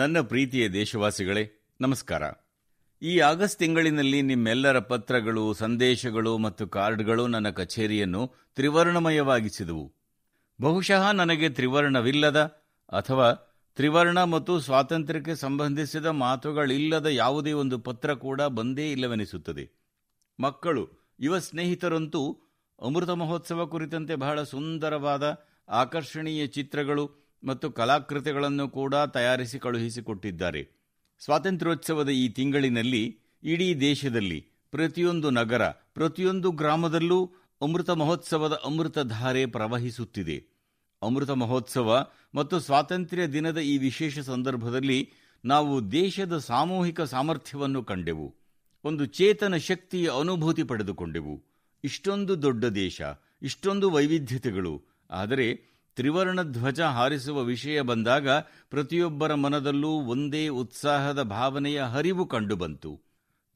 ನನ್ನ ಪ್ರೀತಿಯ ದೇಶವಾಸಿಗಳೇ ನಮಸ್ಕಾರ ಈ ಆಗಸ್ಟ್ ತಿಂಗಳಿನಲ್ಲಿ ನಿಮ್ಮೆಲ್ಲರ ಪತ್ರಗಳು ಸಂದೇಶಗಳು ಮತ್ತು ಕಾರ್ಡ್ಗಳು ನನ್ನ ಕಚೇರಿಯನ್ನು ತ್ರಿವರ್ಣಮಯವಾಗಿಸಿದವು ಬಹುಶಃ ನನಗೆ ತ್ರಿವರ್ಣವಿಲ್ಲದ ಅಥವಾ ತ್ರಿವರ್ಣ ಮತ್ತು ಸ್ವಾತಂತ್ರ್ಯಕ್ಕೆ ಸಂಬಂಧಿಸಿದ ಮಾತುಗಳಿಲ್ಲದ ಯಾವುದೇ ಒಂದು ಪತ್ರ ಕೂಡ ಬಂದೇ ಇಲ್ಲವೆನಿಸುತ್ತದೆ ಮಕ್ಕಳು ಯುವ ಸ್ನೇಹಿತರಂತೂ ಅಮೃತ ಮಹೋತ್ಸವ ಕುರಿತಂತೆ ಬಹಳ ಸುಂದರವಾದ ಆಕರ್ಷಣೀಯ ಚಿತ್ರಗಳು ಮತ್ತು ಕಲಾಕೃತಿಗಳನ್ನು ಕೂಡ ತಯಾರಿಸಿ ಕಳುಹಿಸಿಕೊಟ್ಟಿದ್ದಾರೆ ಸ್ವಾತಂತ್ರ್ಯೋತ್ಸವದ ಈ ತಿಂಗಳಿನಲ್ಲಿ ಇಡೀ ದೇಶದಲ್ಲಿ ಪ್ರತಿಯೊಂದು ನಗರ ಪ್ರತಿಯೊಂದು ಗ್ರಾಮದಲ್ಲೂ ಅಮೃತ ಮಹೋತ್ಸವದ ಅಮೃತಧಾರೆ ಪ್ರವಹಿಸುತ್ತಿದೆ ಅಮೃತ ಮಹೋತ್ಸವ ಮತ್ತು ಸ್ವಾತಂತ್ರ್ಯ ದಿನದ ಈ ವಿಶೇಷ ಸಂದರ್ಭದಲ್ಲಿ ನಾವು ದೇಶದ ಸಾಮೂಹಿಕ ಸಾಮರ್ಥ್ಯವನ್ನು ಕಂಡೆವು ಒಂದು ಚೇತನ ಶಕ್ತಿಯ ಅನುಭೂತಿ ಪಡೆದುಕೊಂಡೆವು ಇಷ್ಟೊಂದು ದೊಡ್ಡ ದೇಶ ಇಷ್ಟೊಂದು ವೈವಿಧ್ಯತೆಗಳು ಆದರೆ ತ್ರಿವರ್ಣ ಧ್ವಜ ಹಾರಿಸುವ ವಿಷಯ ಬಂದಾಗ ಪ್ರತಿಯೊಬ್ಬರ ಮನದಲ್ಲೂ ಒಂದೇ ಉತ್ಸಾಹದ ಭಾವನೆಯ ಹರಿವು ಕಂಡುಬಂತು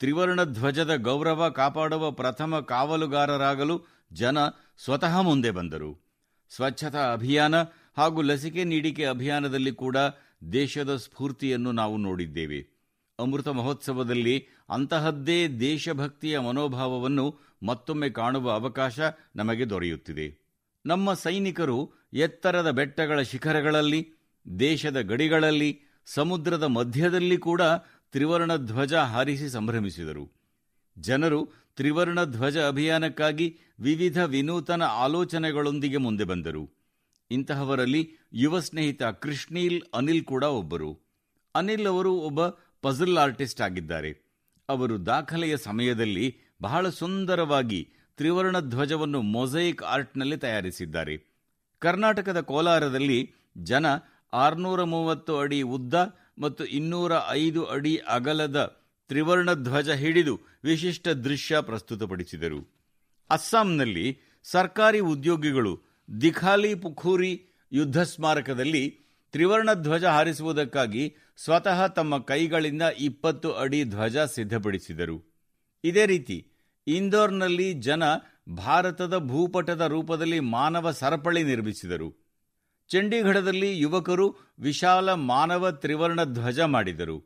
ತ್ರಿವರ್ಣ ಧ್ವಜದ ಗೌರವ ಕಾಪಾಡುವ ಪ್ರಥಮ ಕಾವಲುಗಾರರಾಗಲು ಜನ ಸ್ವತಃ ಮುಂದೆ ಬಂದರು ಸ್ವಚ್ಛತಾ ಅಭಿಯಾನ ಹಾಗೂ ಲಸಿಕೆ ನೀಡಿಕೆ ಅಭಿಯಾನದಲ್ಲಿ ಕೂಡ ದೇಶದ ಸ್ಫೂರ್ತಿಯನ್ನು ನಾವು ನೋಡಿದ್ದೇವೆ ಅಮೃತ ಮಹೋತ್ಸವದಲ್ಲಿ ಅಂತಹದ್ದೇ ದೇಶಭಕ್ತಿಯ ಮನೋಭಾವವನ್ನು ಮತ್ತೊಮ್ಮೆ ಕಾಣುವ ಅವಕಾಶ ನಮಗೆ ದೊರೆಯುತ್ತಿದೆ ನಮ್ಮ ಸೈನಿಕರು ಎತ್ತರದ ಬೆಟ್ಟಗಳ ಶಿಖರಗಳಲ್ಲಿ ದೇಶದ ಗಡಿಗಳಲ್ಲಿ ಸಮುದ್ರದ ಮಧ್ಯದಲ್ಲಿ ಕೂಡ ತ್ರಿವರ್ಣ ಧ್ವಜ ಹಾರಿಸಿ ಸಂಭ್ರಮಿಸಿದರು ಜನರು ತ್ರಿವರ್ಣ ಧ್ವಜ ಅಭಿಯಾನಕ್ಕಾಗಿ ವಿವಿಧ ವಿನೂತನ ಆಲೋಚನೆಗಳೊಂದಿಗೆ ಮುಂದೆ ಬಂದರು ಇಂತಹವರಲ್ಲಿ ಯುವ ಸ್ನೇಹಿತ ಕೃಷ್ಣೀಲ್ ಅನಿಲ್ ಕೂಡ ಒಬ್ಬರು ಅನಿಲ್ ಅವರು ಒಬ್ಬ ಪಜಲ್ ಆರ್ಟಿಸ್ಟ್ ಆಗಿದ್ದಾರೆ ಅವರು ದಾಖಲೆಯ ಸಮಯದಲ್ಲಿ ಬಹಳ ಸುಂದರವಾಗಿ ತ್ರಿವರ್ಣ ಧ್ವಜವನ್ನು ಮೊಸೈಕ್ ಆರ್ಟ್ನಲ್ಲಿ ತಯಾರಿಸಿದ್ದಾರೆ ಕರ್ನಾಟಕದ ಕೋಲಾರದಲ್ಲಿ ಜನ ಆರುನೂರ ಮೂವತ್ತು ಅಡಿ ಉದ್ದ ಮತ್ತು ಇನ್ನೂರ ಐದು ಅಡಿ ಅಗಲದ ತ್ರಿವರ್ಣ ಧ್ವಜ ಹಿಡಿದು ವಿಶಿಷ್ಟ ದೃಶ್ಯ ಪ್ರಸ್ತುತಪಡಿಸಿದರು ಅಸ್ಸಾಂನಲ್ಲಿ ಸರ್ಕಾರಿ ಉದ್ಯೋಗಿಗಳು ದಿಖಾಲಿ ಪುಖೂರಿ ಯುದ್ಧ ಸ್ಮಾರಕದಲ್ಲಿ ತ್ರಿವರ್ಣ ಧ್ವಜ ಹಾರಿಸುವುದಕ್ಕಾಗಿ ಸ್ವತಃ ತಮ್ಮ ಕೈಗಳಿಂದ ಇಪ್ಪತ್ತು ಅಡಿ ಧ್ವಜ ಸಿದ್ಧಪಡಿಸಿದರು ಇದೇ ರೀತಿ ಇಂದೋರ್ನಲ್ಲಿ ಜನ ಭಾರತದ ಭೂಪಟದ ರೂಪದಲ್ಲಿ ಮಾನವ ಸರಪಳಿ ನಿರ್ಮಿಸಿದರು ಚಂಡೀಗಢದಲ್ಲಿ ಯುವಕರು ವಿಶಾಲ ಮಾನವ ತ್ರಿವರ್ಣ ಧ್ವಜ ಮಾಡಿದರು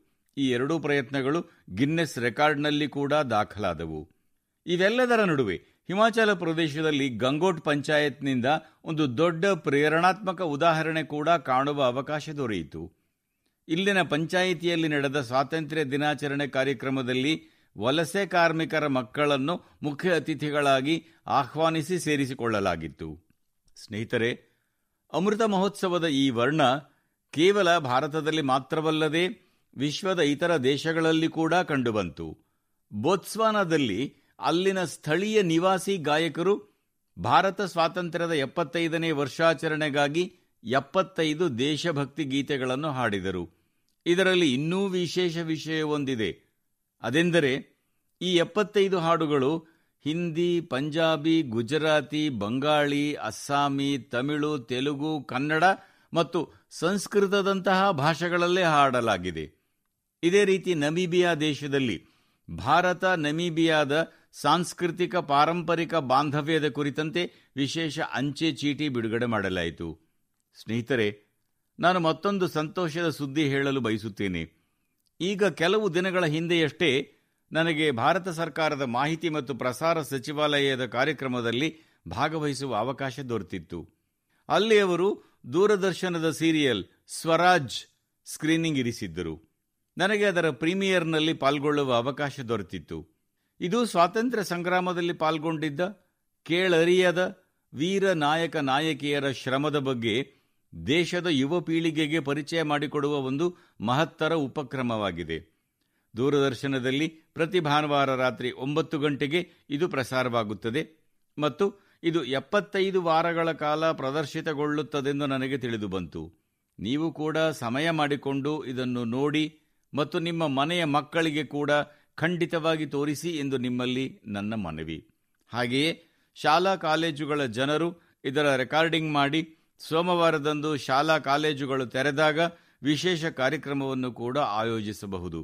ಈ ಎರಡೂ ಪ್ರಯತ್ನಗಳು ಗಿನ್ನೆಸ್ ರೆಕಾರ್ಡ್ನಲ್ಲಿ ಕೂಡ ದಾಖಲಾದವು ಇವೆಲ್ಲದರ ನಡುವೆ ಹಿಮಾಚಲ ಪ್ರದೇಶದಲ್ಲಿ ಗಂಗೋಟ್ ಪಂಚಾಯತ್ನಿಂದ ಒಂದು ದೊಡ್ಡ ಪ್ರೇರಣಾತ್ಮಕ ಉದಾಹರಣೆ ಕೂಡ ಕಾಣುವ ಅವಕಾಶ ದೊರೆಯಿತು ಇಲ್ಲಿನ ಪಂಚಾಯಿತಿಯಲ್ಲಿ ನಡೆದ ಸ್ವಾತಂತ್ರ್ಯ ದಿನಾಚರಣೆ ಕಾರ್ಯಕ್ರಮದಲ್ಲಿ ವಲಸೆ ಕಾರ್ಮಿಕರ ಮಕ್ಕಳನ್ನು ಮುಖ್ಯ ಅತಿಥಿಗಳಾಗಿ ಆಹ್ವಾನಿಸಿ ಸೇರಿಸಿಕೊಳ್ಳಲಾಗಿತ್ತು ಸ್ನೇಹಿತರೆ ಅಮೃತ ಮಹೋತ್ಸವದ ಈ ವರ್ಣ ಕೇವಲ ಭಾರತದಲ್ಲಿ ಮಾತ್ರವಲ್ಲದೆ ವಿಶ್ವದ ಇತರ ದೇಶಗಳಲ್ಲಿ ಕೂಡ ಕಂಡುಬಂತು ಬೋತ್ಸ್ವಾನದಲ್ಲಿ ಅಲ್ಲಿನ ಸ್ಥಳೀಯ ನಿವಾಸಿ ಗಾಯಕರು ಭಾರತ ಸ್ವಾತಂತ್ರ್ಯದ ಎಪ್ಪತ್ತೈದನೇ ವರ್ಷಾಚರಣೆಗಾಗಿ ಎಪ್ಪತ್ತೈದು ದೇಶಭಕ್ತಿ ಗೀತೆಗಳನ್ನು ಹಾಡಿದರು ಇದರಲ್ಲಿ ಇನ್ನೂ ವಿಶೇಷ ವಿಷಯವೊಂದಿದೆ ಅದೆಂದರೆ ಈ ಎಪ್ಪತ್ತೈದು ಹಾಡುಗಳು ಹಿಂದಿ ಪಂಜಾಬಿ ಗುಜರಾತಿ ಬಂಗಾಳಿ ಅಸ್ಸಾಮಿ ತಮಿಳು ತೆಲುಗು ಕನ್ನಡ ಮತ್ತು ಸಂಸ್ಕೃತದಂತಹ ಭಾಷೆಗಳಲ್ಲೇ ಹಾಡಲಾಗಿದೆ ಇದೇ ರೀತಿ ನಮೀಬಿಯಾ ದೇಶದಲ್ಲಿ ಭಾರತ ನಮೀಬಿಯಾದ ಸಾಂಸ್ಕೃತಿಕ ಪಾರಂಪರಿಕ ಬಾಂಧವ್ಯದ ಕುರಿತಂತೆ ವಿಶೇಷ ಅಂಚೆ ಚೀಟಿ ಬಿಡುಗಡೆ ಮಾಡಲಾಯಿತು ಸ್ನೇಹಿತರೆ ನಾನು ಮತ್ತೊಂದು ಸಂತೋಷದ ಸುದ್ದಿ ಹೇಳಲು ಬಯಸುತ್ತೇನೆ ಈಗ ಕೆಲವು ದಿನಗಳ ಹಿಂದೆಯಷ್ಟೇ ನನಗೆ ಭಾರತ ಸರ್ಕಾರದ ಮಾಹಿತಿ ಮತ್ತು ಪ್ರಸಾರ ಸಚಿವಾಲಯದ ಕಾರ್ಯಕ್ರಮದಲ್ಲಿ ಭಾಗವಹಿಸುವ ಅವಕಾಶ ದೊರೆತಿತ್ತು ಅಲ್ಲಿ ಅವರು ದೂರದರ್ಶನದ ಸೀರಿಯಲ್ ಸ್ವರಾಜ್ ಸ್ಕ್ರೀನಿಂಗ್ ಇರಿಸಿದ್ದರು ನನಗೆ ಅದರ ಪ್ರೀಮಿಯರ್ನಲ್ಲಿ ಪಾಲ್ಗೊಳ್ಳುವ ಅವಕಾಶ ದೊರೆತಿತ್ತು ಇದು ಸ್ವಾತಂತ್ರ್ಯ ಸಂಗ್ರಾಮದಲ್ಲಿ ಪಾಲ್ಗೊಂಡಿದ್ದ ಕೇಳರಿಯದ ವೀರ ನಾಯಕ ನಾಯಕಿಯರ ಶ್ರಮದ ಬಗ್ಗೆ ದೇಶದ ಯುವ ಪೀಳಿಗೆಗೆ ಪರಿಚಯ ಮಾಡಿಕೊಡುವ ಒಂದು ಮಹತ್ತರ ಉಪಕ್ರಮವಾಗಿದೆ ದೂರದರ್ಶನದಲ್ಲಿ ಪ್ರತಿ ಭಾನುವಾರ ರಾತ್ರಿ ಒಂಬತ್ತು ಗಂಟೆಗೆ ಇದು ಪ್ರಸಾರವಾಗುತ್ತದೆ ಮತ್ತು ಇದು ಎಪ್ಪತ್ತೈದು ವಾರಗಳ ಕಾಲ ಪ್ರದರ್ಶಿತಗೊಳ್ಳುತ್ತದೆಂದು ನನಗೆ ತಿಳಿದು ಬಂತು ನೀವು ಕೂಡ ಸಮಯ ಮಾಡಿಕೊಂಡು ಇದನ್ನು ನೋಡಿ ಮತ್ತು ನಿಮ್ಮ ಮನೆಯ ಮಕ್ಕಳಿಗೆ ಕೂಡ ಖಂಡಿತವಾಗಿ ತೋರಿಸಿ ಎಂದು ನಿಮ್ಮಲ್ಲಿ ನನ್ನ ಮನವಿ ಹಾಗೆಯೇ ಶಾಲಾ ಕಾಲೇಜುಗಳ ಜನರು ಇದರ ರೆಕಾರ್ಡಿಂಗ್ ಮಾಡಿ ಸೋಮವಾರದಂದು ಶಾಲಾ ಕಾಲೇಜುಗಳು ತೆರೆದಾಗ ವಿಶೇಷ ಕಾರ್ಯಕ್ರಮವನ್ನು ಕೂಡ ಆಯೋಜಿಸಬಹುದು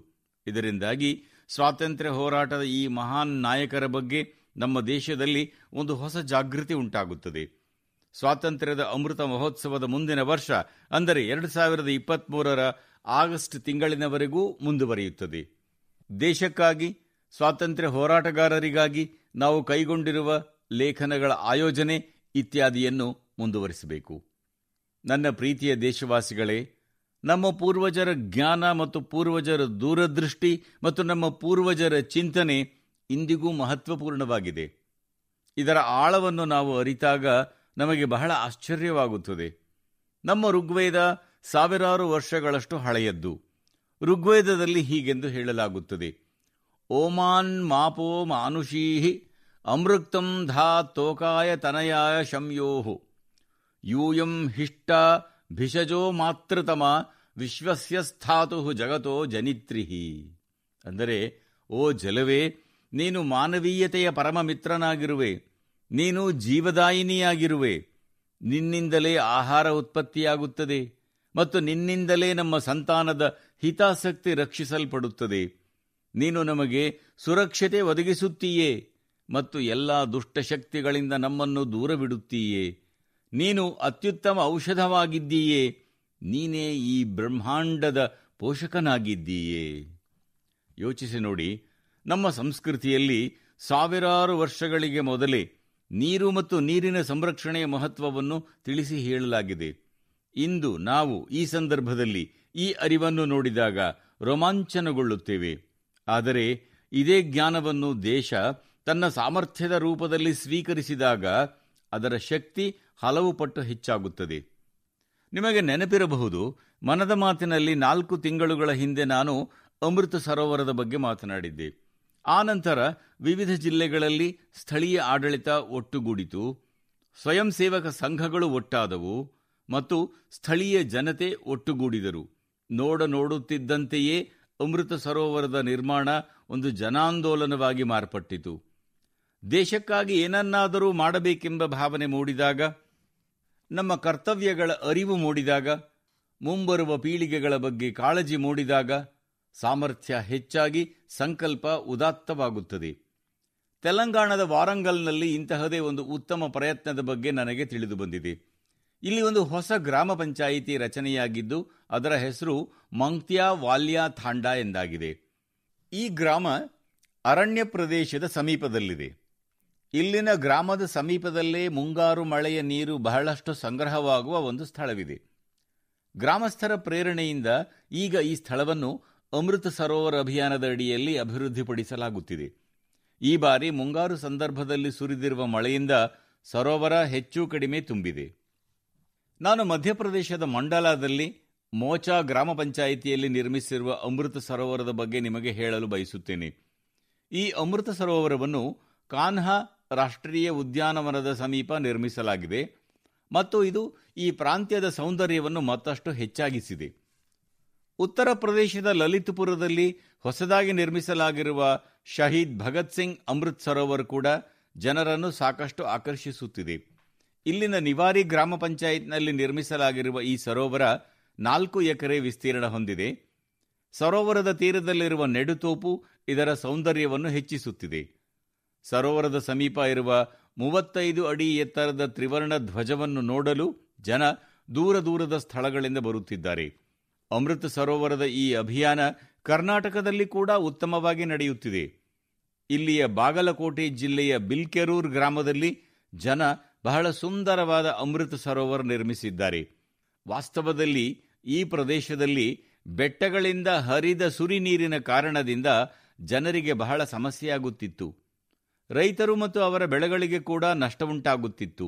ಇದರಿಂದಾಗಿ ಸ್ವಾತಂತ್ರ್ಯ ಹೋರಾಟದ ಈ ಮಹಾನ್ ನಾಯಕರ ಬಗ್ಗೆ ನಮ್ಮ ದೇಶದಲ್ಲಿ ಒಂದು ಹೊಸ ಜಾಗೃತಿ ಉಂಟಾಗುತ್ತದೆ ಸ್ವಾತಂತ್ರ್ಯದ ಅಮೃತ ಮಹೋತ್ಸವದ ಮುಂದಿನ ವರ್ಷ ಅಂದರೆ ಎರಡು ಸಾವಿರದ ಇಪ್ಪತ್ತ್ಮೂರರ ಆಗಸ್ಟ್ ತಿಂಗಳಿನವರೆಗೂ ಮುಂದುವರಿಯುತ್ತದೆ ದೇಶಕ್ಕಾಗಿ ಸ್ವಾತಂತ್ರ್ಯ ಹೋರಾಟಗಾರರಿಗಾಗಿ ನಾವು ಕೈಗೊಂಡಿರುವ ಲೇಖನಗಳ ಆಯೋಜನೆ ಇತ್ಯಾದಿಯನ್ನು ಮುಂದುವರಿಸಬೇಕು ನನ್ನ ಪ್ರೀತಿಯ ದೇಶವಾಸಿಗಳೇ ನಮ್ಮ ಪೂರ್ವಜರ ಜ್ಞಾನ ಮತ್ತು ಪೂರ್ವಜರ ದೂರದೃಷ್ಟಿ ಮತ್ತು ನಮ್ಮ ಪೂರ್ವಜರ ಚಿಂತನೆ ಇಂದಿಗೂ ಮಹತ್ವಪೂರ್ಣವಾಗಿದೆ ಇದರ ಆಳವನ್ನು ನಾವು ಅರಿತಾಗ ನಮಗೆ ಬಹಳ ಆಶ್ಚರ್ಯವಾಗುತ್ತದೆ ನಮ್ಮ ಋಗ್ವೇದ ಸಾವಿರಾರು ವರ್ಷಗಳಷ್ಟು ಹಳೆಯದ್ದು ಋಗ್ವೇದದಲ್ಲಿ ಹೀಗೆಂದು ಹೇಳಲಾಗುತ್ತದೆ ಓಮಾನ್ ಮಾಪೋ ಮಾನುಷೀಹಿ ಅಮೃತಂ ಧಾ ತೋಕಾಯ ತನಯಾಯ ಶಂಯೋಹು ಯೂಯಂ ಹಿಷ್ಟ ಭಿಷಜೋ ಮಾತೃತಮ ವಿಶ್ವಸ್ಯ ಸ್ಥಾತು ಜಗತೋ ಜನಿತ್ರಿಹಿ ಅಂದರೆ ಓ ಜಲವೇ ನೀನು ಮಾನವೀಯತೆಯ ಪರಮ ಮಿತ್ರನಾಗಿರುವೆ ನೀನು ಜೀವದಾಯಿನಿಯಾಗಿರುವೆ ನಿನ್ನಿಂದಲೇ ಆಹಾರ ಉತ್ಪತ್ತಿಯಾಗುತ್ತದೆ ಮತ್ತು ನಿನ್ನಿಂದಲೇ ನಮ್ಮ ಸಂತಾನದ ಹಿತಾಸಕ್ತಿ ರಕ್ಷಿಸಲ್ಪಡುತ್ತದೆ ನೀನು ನಮಗೆ ಸುರಕ್ಷತೆ ಒದಗಿಸುತ್ತೀಯೇ ಮತ್ತು ಎಲ್ಲಾ ದುಷ್ಟಶಕ್ತಿಗಳಿಂದ ನಮ್ಮನ್ನು ದೂರವಿಡುತ್ತೀಯೇ ನೀನು ಅತ್ಯುತ್ತಮ ಔಷಧವಾಗಿದ್ದೀಯೇ ನೀನೇ ಈ ಬ್ರಹ್ಮಾಂಡದ ಪೋಷಕನಾಗಿದ್ದೀಯೇ ಯೋಚಿಸಿ ನೋಡಿ ನಮ್ಮ ಸಂಸ್ಕೃತಿಯಲ್ಲಿ ಸಾವಿರಾರು ವರ್ಷಗಳಿಗೆ ಮೊದಲೇ ನೀರು ಮತ್ತು ನೀರಿನ ಸಂರಕ್ಷಣೆಯ ಮಹತ್ವವನ್ನು ತಿಳಿಸಿ ಹೇಳಲಾಗಿದೆ ಇಂದು ನಾವು ಈ ಸಂದರ್ಭದಲ್ಲಿ ಈ ಅರಿವನ್ನು ನೋಡಿದಾಗ ರೋಮಾಂಚನಗೊಳ್ಳುತ್ತೇವೆ ಆದರೆ ಇದೇ ಜ್ಞಾನವನ್ನು ದೇಶ ತನ್ನ ಸಾಮರ್ಥ್ಯದ ರೂಪದಲ್ಲಿ ಸ್ವೀಕರಿಸಿದಾಗ ಅದರ ಶಕ್ತಿ ಹಲವು ಪಟ್ಟು ಹೆಚ್ಚಾಗುತ್ತದೆ ನಿಮಗೆ ನೆನಪಿರಬಹುದು ಮನದ ಮಾತಿನಲ್ಲಿ ನಾಲ್ಕು ತಿಂಗಳುಗಳ ಹಿಂದೆ ನಾನು ಅಮೃತ ಸರೋವರದ ಬಗ್ಗೆ ಮಾತನಾಡಿದ್ದೆ ಆ ನಂತರ ವಿವಿಧ ಜಿಲ್ಲೆಗಳಲ್ಲಿ ಸ್ಥಳೀಯ ಆಡಳಿತ ಒಟ್ಟುಗೂಡಿತು ಸ್ವಯಂ ಸೇವಕ ಸಂಘಗಳು ಒಟ್ಟಾದವು ಮತ್ತು ಸ್ಥಳೀಯ ಜನತೆ ಒಟ್ಟುಗೂಡಿದರು ನೋಡ ನೋಡುತ್ತಿದ್ದಂತೆಯೇ ಅಮೃತ ಸರೋವರದ ನಿರ್ಮಾಣ ಒಂದು ಜನಾಂದೋಲನವಾಗಿ ಮಾರ್ಪಟ್ಟಿತು ದೇಶಕ್ಕಾಗಿ ಏನನ್ನಾದರೂ ಮಾಡಬೇಕೆಂಬ ಭಾವನೆ ಮೂಡಿದಾಗ ನಮ್ಮ ಕರ್ತವ್ಯಗಳ ಅರಿವು ಮೂಡಿದಾಗ ಮುಂಬರುವ ಪೀಳಿಗೆಗಳ ಬಗ್ಗೆ ಕಾಳಜಿ ಮೂಡಿದಾಗ ಸಾಮರ್ಥ್ಯ ಹೆಚ್ಚಾಗಿ ಸಂಕಲ್ಪ ಉದಾತ್ತವಾಗುತ್ತದೆ ತೆಲಂಗಾಣದ ವಾರಂಗಲ್ನಲ್ಲಿ ಇಂತಹದೇ ಒಂದು ಉತ್ತಮ ಪ್ರಯತ್ನದ ಬಗ್ಗೆ ನನಗೆ ತಿಳಿದು ಬಂದಿದೆ ಇಲ್ಲಿ ಒಂದು ಹೊಸ ಗ್ರಾಮ ಪಂಚಾಯಿತಿ ರಚನೆಯಾಗಿದ್ದು ಅದರ ಹೆಸರು ಮಂಕ್ತ್ಯಾ ವಾಲ್ಯಾ ಥಾಂಡಾ ಎಂದಾಗಿದೆ ಈ ಗ್ರಾಮ ಅರಣ್ಯ ಪ್ರದೇಶದ ಸಮೀಪದಲ್ಲಿದೆ ಇಲ್ಲಿನ ಗ್ರಾಮದ ಸಮೀಪದಲ್ಲೇ ಮುಂಗಾರು ಮಳೆಯ ನೀರು ಬಹಳಷ್ಟು ಸಂಗ್ರಹವಾಗುವ ಒಂದು ಸ್ಥಳವಿದೆ ಗ್ರಾಮಸ್ಥರ ಪ್ರೇರಣೆಯಿಂದ ಈಗ ಈ ಸ್ಥಳವನ್ನು ಅಮೃತ ಸರೋವರ ಅಭಿಯಾನದ ಅಡಿಯಲ್ಲಿ ಅಭಿವೃದ್ಧಿಪಡಿಸಲಾಗುತ್ತಿದೆ ಈ ಬಾರಿ ಮುಂಗಾರು ಸಂದರ್ಭದಲ್ಲಿ ಸುರಿದಿರುವ ಮಳೆಯಿಂದ ಸರೋವರ ಹೆಚ್ಚು ಕಡಿಮೆ ತುಂಬಿದೆ ನಾನು ಮಧ್ಯಪ್ರದೇಶದ ಮಂಡಲಾದಲ್ಲಿ ಮೋಚಾ ಗ್ರಾಮ ಪಂಚಾಯಿತಿಯಲ್ಲಿ ನಿರ್ಮಿಸಿರುವ ಅಮೃತ ಸರೋವರದ ಬಗ್ಗೆ ನಿಮಗೆ ಹೇಳಲು ಬಯಸುತ್ತೇನೆ ಈ ಅಮೃತ ಸರೋವರವನ್ನು ಕಾನ್ಹಾ ರಾಷ್ಟ್ರೀಯ ಉದ್ಯಾನವನದ ಸಮೀಪ ನಿರ್ಮಿಸಲಾಗಿದೆ ಮತ್ತು ಇದು ಈ ಪ್ರಾಂತ್ಯದ ಸೌಂದರ್ಯವನ್ನು ಮತ್ತಷ್ಟು ಹೆಚ್ಚಾಗಿಸಿದೆ ಉತ್ತರ ಪ್ರದೇಶದ ಲಲಿತ್ಪುರದಲ್ಲಿ ಹೊಸದಾಗಿ ನಿರ್ಮಿಸಲಾಗಿರುವ ಶಹೀದ್ ಭಗತ್ ಸಿಂಗ್ ಅಮೃತ್ ಸರೋವರ್ ಕೂಡ ಜನರನ್ನು ಸಾಕಷ್ಟು ಆಕರ್ಷಿಸುತ್ತಿದೆ ಇಲ್ಲಿನ ನಿವಾರಿ ಗ್ರಾಮ ಪಂಚಾಯತ್ನಲ್ಲಿ ನಿರ್ಮಿಸಲಾಗಿರುವ ಈ ಸರೋವರ ನಾಲ್ಕು ಎಕರೆ ವಿಸ್ತೀರ್ಣ ಹೊಂದಿದೆ ಸರೋವರದ ತೀರದಲ್ಲಿರುವ ನೆಡುತೋಪು ಇದರ ಸೌಂದರ್ಯವನ್ನು ಹೆಚ್ಚಿಸುತ್ತಿದೆ ಸರೋವರದ ಸಮೀಪ ಇರುವ ಮೂವತ್ತೈದು ಅಡಿ ಎತ್ತರದ ತ್ರಿವರ್ಣ ಧ್ವಜವನ್ನು ನೋಡಲು ಜನ ದೂರ ದೂರದ ಸ್ಥಳಗಳಿಂದ ಬರುತ್ತಿದ್ದಾರೆ ಅಮೃತ ಸರೋವರದ ಈ ಅಭಿಯಾನ ಕರ್ನಾಟಕದಲ್ಲಿ ಕೂಡ ಉತ್ತಮವಾಗಿ ನಡೆಯುತ್ತಿದೆ ಇಲ್ಲಿಯ ಬಾಗಲಕೋಟೆ ಜಿಲ್ಲೆಯ ಬಿಲ್ಕೆರೂರ್ ಗ್ರಾಮದಲ್ಲಿ ಜನ ಬಹಳ ಸುಂದರವಾದ ಅಮೃತ ಸರೋವರ ನಿರ್ಮಿಸಿದ್ದಾರೆ ವಾಸ್ತವದಲ್ಲಿ ಈ ಪ್ರದೇಶದಲ್ಲಿ ಬೆಟ್ಟಗಳಿಂದ ಹರಿದ ಸುರಿ ನೀರಿನ ಕಾರಣದಿಂದ ಜನರಿಗೆ ಬಹಳ ಸಮಸ್ಯೆಯಾಗುತ್ತಿತ್ತು ರೈತರು ಮತ್ತು ಅವರ ಬೆಳೆಗಳಿಗೆ ಕೂಡ ನಷ್ಟವುಂಟಾಗುತ್ತಿತ್ತು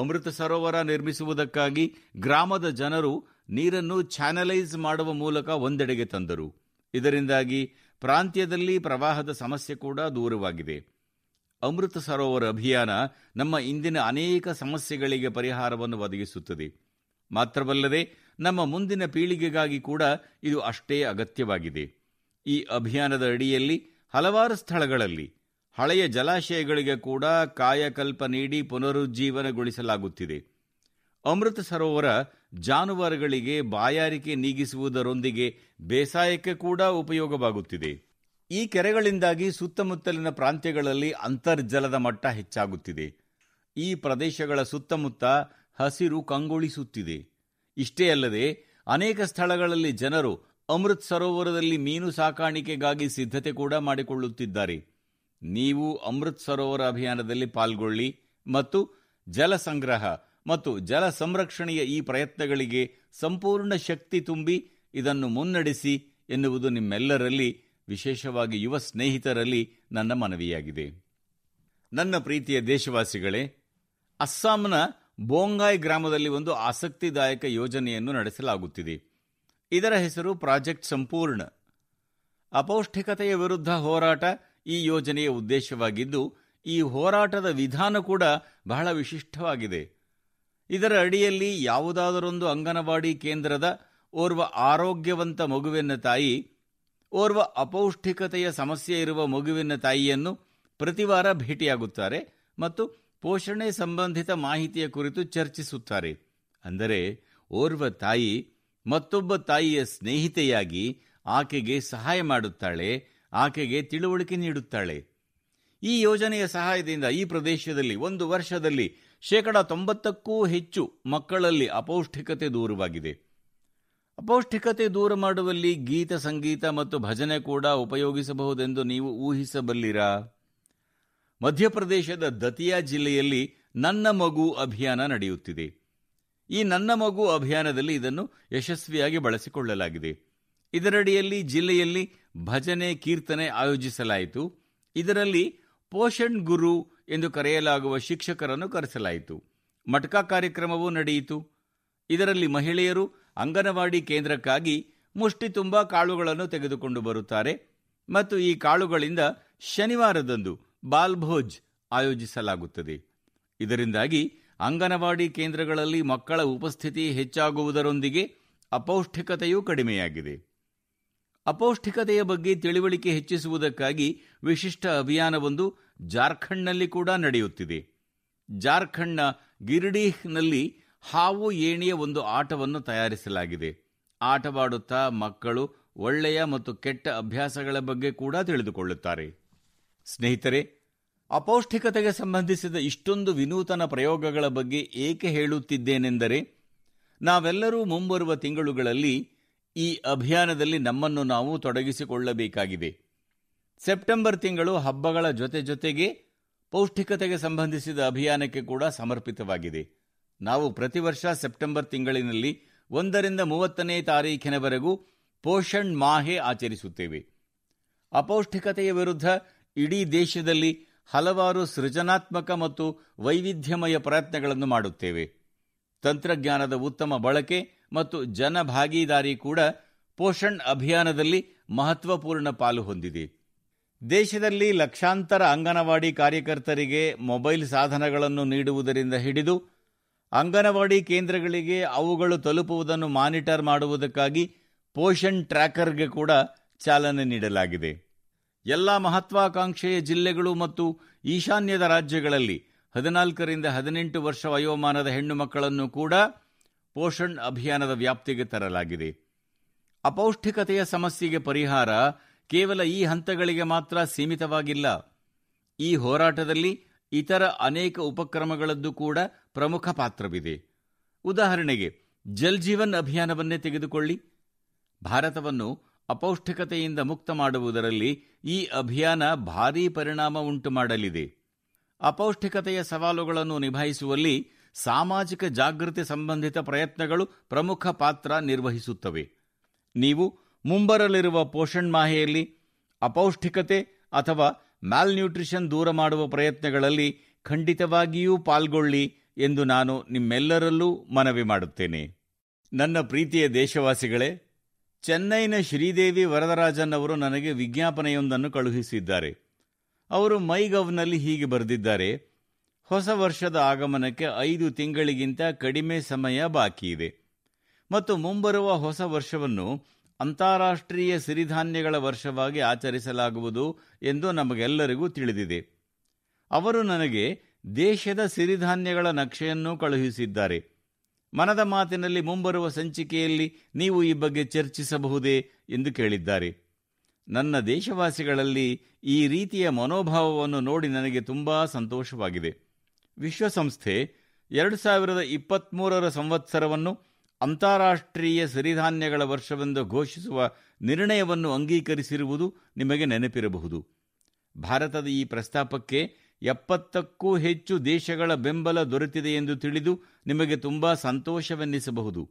ಅಮೃತ ಸರೋವರ ನಿರ್ಮಿಸುವುದಕ್ಕಾಗಿ ಗ್ರಾಮದ ಜನರು ನೀರನ್ನು ಚಾನಲೈಸ್ ಮಾಡುವ ಮೂಲಕ ಒಂದೆಡೆಗೆ ತಂದರು ಇದರಿಂದಾಗಿ ಪ್ರಾಂತ್ಯದಲ್ಲಿ ಪ್ರವಾಹದ ಸಮಸ್ಯೆ ಕೂಡ ದೂರವಾಗಿದೆ ಅಮೃತ ಸರೋವರ ಅಭಿಯಾನ ನಮ್ಮ ಇಂದಿನ ಅನೇಕ ಸಮಸ್ಯೆಗಳಿಗೆ ಪರಿಹಾರವನ್ನು ಒದಗಿಸುತ್ತದೆ ಮಾತ್ರವಲ್ಲದೆ ನಮ್ಮ ಮುಂದಿನ ಪೀಳಿಗೆಗಾಗಿ ಕೂಡ ಇದು ಅಷ್ಟೇ ಅಗತ್ಯವಾಗಿದೆ ಈ ಅಭಿಯಾನದ ಅಡಿಯಲ್ಲಿ ಹಲವಾರು ಸ್ಥಳಗಳಲ್ಲಿ ಹಳೆಯ ಜಲಾಶಯಗಳಿಗೆ ಕೂಡ ಕಾಯಕಲ್ಪ ನೀಡಿ ಪುನರುಜ್ಜೀವನಗೊಳಿಸಲಾಗುತ್ತಿದೆ ಅಮೃತ ಸರೋವರ ಜಾನುವಾರುಗಳಿಗೆ ಬಾಯಾರಿಕೆ ನೀಗಿಸುವುದರೊಂದಿಗೆ ಬೇಸಾಯಕ್ಕೆ ಕೂಡ ಉಪಯೋಗವಾಗುತ್ತಿದೆ ಈ ಕೆರೆಗಳಿಂದಾಗಿ ಸುತ್ತಮುತ್ತಲಿನ ಪ್ರಾಂತ್ಯಗಳಲ್ಲಿ ಅಂತರ್ಜಲದ ಮಟ್ಟ ಹೆಚ್ಚಾಗುತ್ತಿದೆ ಈ ಪ್ರದೇಶಗಳ ಸುತ್ತಮುತ್ತ ಹಸಿರು ಕಂಗೊಳಿಸುತ್ತಿದೆ ಇಷ್ಟೇ ಅಲ್ಲದೆ ಅನೇಕ ಸ್ಥಳಗಳಲ್ಲಿ ಜನರು ಅಮೃತ್ ಸರೋವರದಲ್ಲಿ ಮೀನು ಸಾಕಾಣಿಕೆಗಾಗಿ ಸಿದ್ಧತೆ ಕೂಡ ಮಾಡಿಕೊಳ್ಳುತ್ತಿದ್ದಾರೆ ನೀವು ಅಮೃತ್ ಸರೋವರ ಅಭಿಯಾನದಲ್ಲಿ ಪಾಲ್ಗೊಳ್ಳಿ ಮತ್ತು ಜಲ ಸಂಗ್ರಹ ಮತ್ತು ಜಲ ಸಂರಕ್ಷಣೆಯ ಈ ಪ್ರಯತ್ನಗಳಿಗೆ ಸಂಪೂರ್ಣ ಶಕ್ತಿ ತುಂಬಿ ಇದನ್ನು ಮುನ್ನಡೆಸಿ ಎನ್ನುವುದು ನಿಮ್ಮೆಲ್ಲರಲ್ಲಿ ವಿಶೇಷವಾಗಿ ಯುವ ಸ್ನೇಹಿತರಲ್ಲಿ ನನ್ನ ಮನವಿಯಾಗಿದೆ ನನ್ನ ಪ್ರೀತಿಯ ದೇಶವಾಸಿಗಳೇ ಅಸ್ಸಾಂನ ಬೋಂಗಾಯ್ ಗ್ರಾಮದಲ್ಲಿ ಒಂದು ಆಸಕ್ತಿದಾಯಕ ಯೋಜನೆಯನ್ನು ನಡೆಸಲಾಗುತ್ತಿದೆ ಇದರ ಹೆಸರು ಪ್ರಾಜೆಕ್ಟ್ ಸಂಪೂರ್ಣ ಅಪೌಷ್ಟಿಕತೆಯ ವಿರುದ್ಧ ಹೋರಾಟ ಈ ಯೋಜನೆಯ ಉದ್ದೇಶವಾಗಿದ್ದು ಈ ಹೋರಾಟದ ವಿಧಾನ ಕೂಡ ಬಹಳ ವಿಶಿಷ್ಟವಾಗಿದೆ ಇದರ ಅಡಿಯಲ್ಲಿ ಯಾವುದಾದರೊಂದು ಅಂಗನವಾಡಿ ಕೇಂದ್ರದ ಓರ್ವ ಆರೋಗ್ಯವಂತ ಮಗುವಿನ ತಾಯಿ ಓರ್ವ ಅಪೌಷ್ಟಿಕತೆಯ ಸಮಸ್ಯೆ ಇರುವ ಮಗುವಿನ ತಾಯಿಯನ್ನು ಪ್ರತಿವಾರ ಭೇಟಿಯಾಗುತ್ತಾರೆ ಮತ್ತು ಪೋಷಣೆ ಸಂಬಂಧಿತ ಮಾಹಿತಿಯ ಕುರಿತು ಚರ್ಚಿಸುತ್ತಾರೆ ಅಂದರೆ ಓರ್ವ ತಾಯಿ ಮತ್ತೊಬ್ಬ ತಾಯಿಯ ಸ್ನೇಹಿತೆಯಾಗಿ ಆಕೆಗೆ ಸಹಾಯ ಮಾಡುತ್ತಾಳೆ ಆಕೆಗೆ ತಿಳುವಳಿಕೆ ನೀಡುತ್ತಾಳೆ ಈ ಯೋಜನೆಯ ಸಹಾಯದಿಂದ ಈ ಪ್ರದೇಶದಲ್ಲಿ ಒಂದು ವರ್ಷದಲ್ಲಿ ಶೇಕಡ ತೊಂಬತ್ತಕ್ಕೂ ಹೆಚ್ಚು ಮಕ್ಕಳಲ್ಲಿ ಅಪೌಷ್ಟಿಕತೆ ದೂರವಾಗಿದೆ ಅಪೌಷ್ಟಿಕತೆ ದೂರ ಮಾಡುವಲ್ಲಿ ಗೀತ ಸಂಗೀತ ಮತ್ತು ಭಜನೆ ಕೂಡ ಉಪಯೋಗಿಸಬಹುದೆಂದು ನೀವು ಊಹಿಸಬಲ್ಲಿರಾ ಮಧ್ಯಪ್ರದೇಶದ ದತಿಯಾ ಜಿಲ್ಲೆಯಲ್ಲಿ ನನ್ನ ಮಗು ಅಭಿಯಾನ ನಡೆಯುತ್ತಿದೆ ಈ ನನ್ನ ಮಗು ಅಭಿಯಾನದಲ್ಲಿ ಇದನ್ನು ಯಶಸ್ವಿಯಾಗಿ ಬಳಸಿಕೊಳ್ಳಲಾಗಿದೆ ಇದರಡಿಯಲ್ಲಿ ಜಿಲ್ಲೆಯಲ್ಲಿ ಭಜನೆ ಕೀರ್ತನೆ ಆಯೋಜಿಸಲಾಯಿತು ಇದರಲ್ಲಿ ಪೋಷಣ್ ಗುರು ಎಂದು ಕರೆಯಲಾಗುವ ಶಿಕ್ಷಕರನ್ನು ಕರೆಸಲಾಯಿತು ಮಟ್ಕಾ ಕಾರ್ಯಕ್ರಮವೂ ನಡೆಯಿತು ಇದರಲ್ಲಿ ಮಹಿಳೆಯರು ಅಂಗನವಾಡಿ ಕೇಂದ್ರಕ್ಕಾಗಿ ಮುಷ್ಟಿ ತುಂಬ ಕಾಳುಗಳನ್ನು ತೆಗೆದುಕೊಂಡು ಬರುತ್ತಾರೆ ಮತ್ತು ಈ ಕಾಳುಗಳಿಂದ ಶನಿವಾರದಂದು ಬಾಲ್ಭೋಜ್ ಆಯೋಜಿಸಲಾಗುತ್ತದೆ ಇದರಿಂದಾಗಿ ಅಂಗನವಾಡಿ ಕೇಂದ್ರಗಳಲ್ಲಿ ಮಕ್ಕಳ ಉಪಸ್ಥಿತಿ ಹೆಚ್ಚಾಗುವುದರೊಂದಿಗೆ ಅಪೌಷ್ಟಿಕತೆಯೂ ಕಡಿಮೆಯಾಗಿದೆ ಅಪೌಷ್ಟಿಕತೆಯ ಬಗ್ಗೆ ತಿಳಿವಳಿಕೆ ಹೆಚ್ಚಿಸುವುದಕ್ಕಾಗಿ ವಿಶಿಷ್ಟ ಅಭಿಯಾನವೊಂದು ಜಾರ್ಖಂಡ್ನಲ್ಲಿ ಕೂಡ ನಡೆಯುತ್ತಿದೆ ಜಾರ್ಖಂಡ್ನ ಗಿರಿಡೀಹ್ನಲ್ಲಿ ಹಾವು ಏಣಿಯ ಒಂದು ಆಟವನ್ನು ತಯಾರಿಸಲಾಗಿದೆ ಆಟವಾಡುತ್ತಾ ಮಕ್ಕಳು ಒಳ್ಳೆಯ ಮತ್ತು ಕೆಟ್ಟ ಅಭ್ಯಾಸಗಳ ಬಗ್ಗೆ ಕೂಡ ತಿಳಿದುಕೊಳ್ಳುತ್ತಾರೆ ಸ್ನೇಹಿತರೆ ಅಪೌಷ್ಟಿಕತೆಗೆ ಸಂಬಂಧಿಸಿದ ಇಷ್ಟೊಂದು ವಿನೂತನ ಪ್ರಯೋಗಗಳ ಬಗ್ಗೆ ಏಕೆ ಹೇಳುತ್ತಿದ್ದೇನೆಂದರೆ ನಾವೆಲ್ಲರೂ ಮುಂಬರುವ ತಿಂಗಳುಗಳಲ್ಲಿ ಈ ಅಭಿಯಾನದಲ್ಲಿ ನಮ್ಮನ್ನು ನಾವು ತೊಡಗಿಸಿಕೊಳ್ಳಬೇಕಾಗಿದೆ ಸೆಪ್ಟೆಂಬರ್ ತಿಂಗಳು ಹಬ್ಬಗಳ ಜೊತೆ ಜೊತೆಗೆ ಪೌಷ್ಟಿಕತೆಗೆ ಸಂಬಂಧಿಸಿದ ಅಭಿಯಾನಕ್ಕೆ ಕೂಡ ಸಮರ್ಪಿತವಾಗಿದೆ ನಾವು ಪ್ರತಿ ವರ್ಷ ಸೆಪ್ಟೆಂಬರ್ ತಿಂಗಳಿನಲ್ಲಿ ಒಂದರಿಂದ ಮೂವತ್ತನೇ ತಾರೀಖಿನವರೆಗೂ ಪೋಷಣ್ ಮಾಹೆ ಆಚರಿಸುತ್ತೇವೆ ಅಪೌಷ್ಟಿಕತೆಯ ವಿರುದ್ಧ ಇಡೀ ದೇಶದಲ್ಲಿ ಹಲವಾರು ಸೃಜನಾತ್ಮಕ ಮತ್ತು ವೈವಿಧ್ಯಮಯ ಪ್ರಯತ್ನಗಳನ್ನು ಮಾಡುತ್ತೇವೆ ತಂತ್ರಜ್ಞಾನದ ಉತ್ತಮ ಬಳಕೆ ಮತ್ತು ಜನಭಾಗಿದಾರಿ ಕೂಡ ಪೋಷಣ್ ಅಭಿಯಾನದಲ್ಲಿ ಮಹತ್ವಪೂರ್ಣ ಪಾಲು ಹೊಂದಿದೆ ದೇಶದಲ್ಲಿ ಲಕ್ಷಾಂತರ ಅಂಗನವಾಡಿ ಕಾರ್ಯಕರ್ತರಿಗೆ ಮೊಬೈಲ್ ಸಾಧನಗಳನ್ನು ನೀಡುವುದರಿಂದ ಹಿಡಿದು ಅಂಗನವಾಡಿ ಕೇಂದ್ರಗಳಿಗೆ ಅವುಗಳು ತಲುಪುವುದನ್ನು ಮಾನಿಟರ್ ಮಾಡುವುದಕ್ಕಾಗಿ ಪೋಷಣ್ ಟ್ರ್ಯಾಕರ್ಗೆ ಕೂಡ ಚಾಲನೆ ನೀಡಲಾಗಿದೆ ಎಲ್ಲ ಮಹತ್ವಾಕಾಂಕ್ಷೆಯ ಜಿಲ್ಲೆಗಳು ಮತ್ತು ಈಶಾನ್ಯದ ರಾಜ್ಯಗಳಲ್ಲಿ ಹದಿನಾಲ್ಕರಿಂದ ಹದಿನೆಂಟು ವರ್ಷ ವಯೋಮಾನದ ಹೆಣ್ಣು ಮಕ್ಕಳನ್ನು ಕೂಡ ಪೋಷಣ್ ಅಭಿಯಾನದ ವ್ಯಾಪ್ತಿಗೆ ತರಲಾಗಿದೆ ಅಪೌಷ್ಟಿಕತೆಯ ಸಮಸ್ಯೆಗೆ ಪರಿಹಾರ ಕೇವಲ ಈ ಹಂತಗಳಿಗೆ ಮಾತ್ರ ಸೀಮಿತವಾಗಿಲ್ಲ ಈ ಹೋರಾಟದಲ್ಲಿ ಇತರ ಅನೇಕ ಉಪಕ್ರಮಗಳದ್ದು ಕೂಡ ಪ್ರಮುಖ ಪಾತ್ರವಿದೆ ಉದಾಹರಣೆಗೆ ಜಲ್ ಜೀವನ್ ಅಭಿಯಾನವನ್ನೇ ತೆಗೆದುಕೊಳ್ಳಿ ಭಾರತವನ್ನು ಅಪೌಷ್ಟಿಕತೆಯಿಂದ ಮುಕ್ತ ಮಾಡುವುದರಲ್ಲಿ ಈ ಅಭಿಯಾನ ಭಾರೀ ಪರಿಣಾಮ ಉಂಟು ಮಾಡಲಿದೆ ಅಪೌಷ್ಟಿಕತೆಯ ಸವಾಲುಗಳನ್ನು ನಿಭಾಯಿಸುವಲ್ಲಿ ಸಾಮಾಜಿಕ ಜಾಗೃತಿ ಸಂಬಂಧಿತ ಪ್ರಯತ್ನಗಳು ಪ್ರಮುಖ ಪಾತ್ರ ನಿರ್ವಹಿಸುತ್ತವೆ ನೀವು ಮುಂಬರಲಿರುವ ಪೋಷಣ್ ಮಾಹೆಯಲ್ಲಿ ಅಪೌಷ್ಟಿಕತೆ ಅಥವಾ ಮ್ಯಾಲ್ನ್ಯೂಟ್ರಿಷನ್ ದೂರ ಮಾಡುವ ಪ್ರಯತ್ನಗಳಲ್ಲಿ ಖಂಡಿತವಾಗಿಯೂ ಪಾಲ್ಗೊಳ್ಳಿ ಎಂದು ನಾನು ನಿಮ್ಮೆಲ್ಲರಲ್ಲೂ ಮನವಿ ಮಾಡುತ್ತೇನೆ ನನ್ನ ಪ್ರೀತಿಯ ದೇಶವಾಸಿಗಳೇ ಚೆನ್ನೈನ ಶ್ರೀದೇವಿ ವರದರಾಜನ್ ಅವರು ನನಗೆ ವಿಜ್ಞಾಪನೆಯೊಂದನ್ನು ಕಳುಹಿಸಿದ್ದಾರೆ ಅವರು ಮೈಗವ್ನಲ್ಲಿ ಹೀಗೆ ಬರೆದಿದ್ದಾರೆ ಹೊಸ ವರ್ಷದ ಆಗಮನಕ್ಕೆ ಐದು ತಿಂಗಳಿಗಿಂತ ಕಡಿಮೆ ಸಮಯ ಬಾಕಿ ಇದೆ ಮತ್ತು ಮುಂಬರುವ ಹೊಸ ವರ್ಷವನ್ನು ಅಂತಾರಾಷ್ಟ್ರೀಯ ಸಿರಿಧಾನ್ಯಗಳ ವರ್ಷವಾಗಿ ಆಚರಿಸಲಾಗುವುದು ಎಂದು ನಮಗೆಲ್ಲರಿಗೂ ತಿಳಿದಿದೆ ಅವರು ನನಗೆ ದೇಶದ ಸಿರಿಧಾನ್ಯಗಳ ನಕ್ಷೆಯನ್ನು ಕಳುಹಿಸಿದ್ದಾರೆ ಮನದ ಮಾತಿನಲ್ಲಿ ಮುಂಬರುವ ಸಂಚಿಕೆಯಲ್ಲಿ ನೀವು ಈ ಬಗ್ಗೆ ಚರ್ಚಿಸಬಹುದೇ ಎಂದು ಕೇಳಿದ್ದಾರೆ ನನ್ನ ದೇಶವಾಸಿಗಳಲ್ಲಿ ಈ ರೀತಿಯ ಮನೋಭಾವವನ್ನು ನೋಡಿ ನನಗೆ ತುಂಬ ಸಂತೋಷವಾಗಿದೆ ವಿಶ್ವಸಂಸ್ಥೆ ಎರಡು ಸಾವಿರದ ಇಪ್ಪತ್ತ್ಮೂರರ ಸಂವತ್ಸರವನ್ನು ಅಂತಾರಾಷ್ಟ್ರೀಯ ಸಿರಿಧಾನ್ಯಗಳ ವರ್ಷವೆಂದು ಘೋಷಿಸುವ ನಿರ್ಣಯವನ್ನು ಅಂಗೀಕರಿಸಿರುವುದು ನಿಮಗೆ ನೆನಪಿರಬಹುದು ಭಾರತದ ಈ ಪ್ರಸ್ತಾಪಕ್ಕೆ ಎಪ್ಪತ್ತಕ್ಕೂ ಹೆಚ್ಚು ದೇಶಗಳ ಬೆಂಬಲ ದೊರೆತಿದೆ ಎಂದು ತಿಳಿದು ನಿಮಗೆ ತುಂಬ ಸಂತೋಷವೆನ್ನಿಸಬಹುದು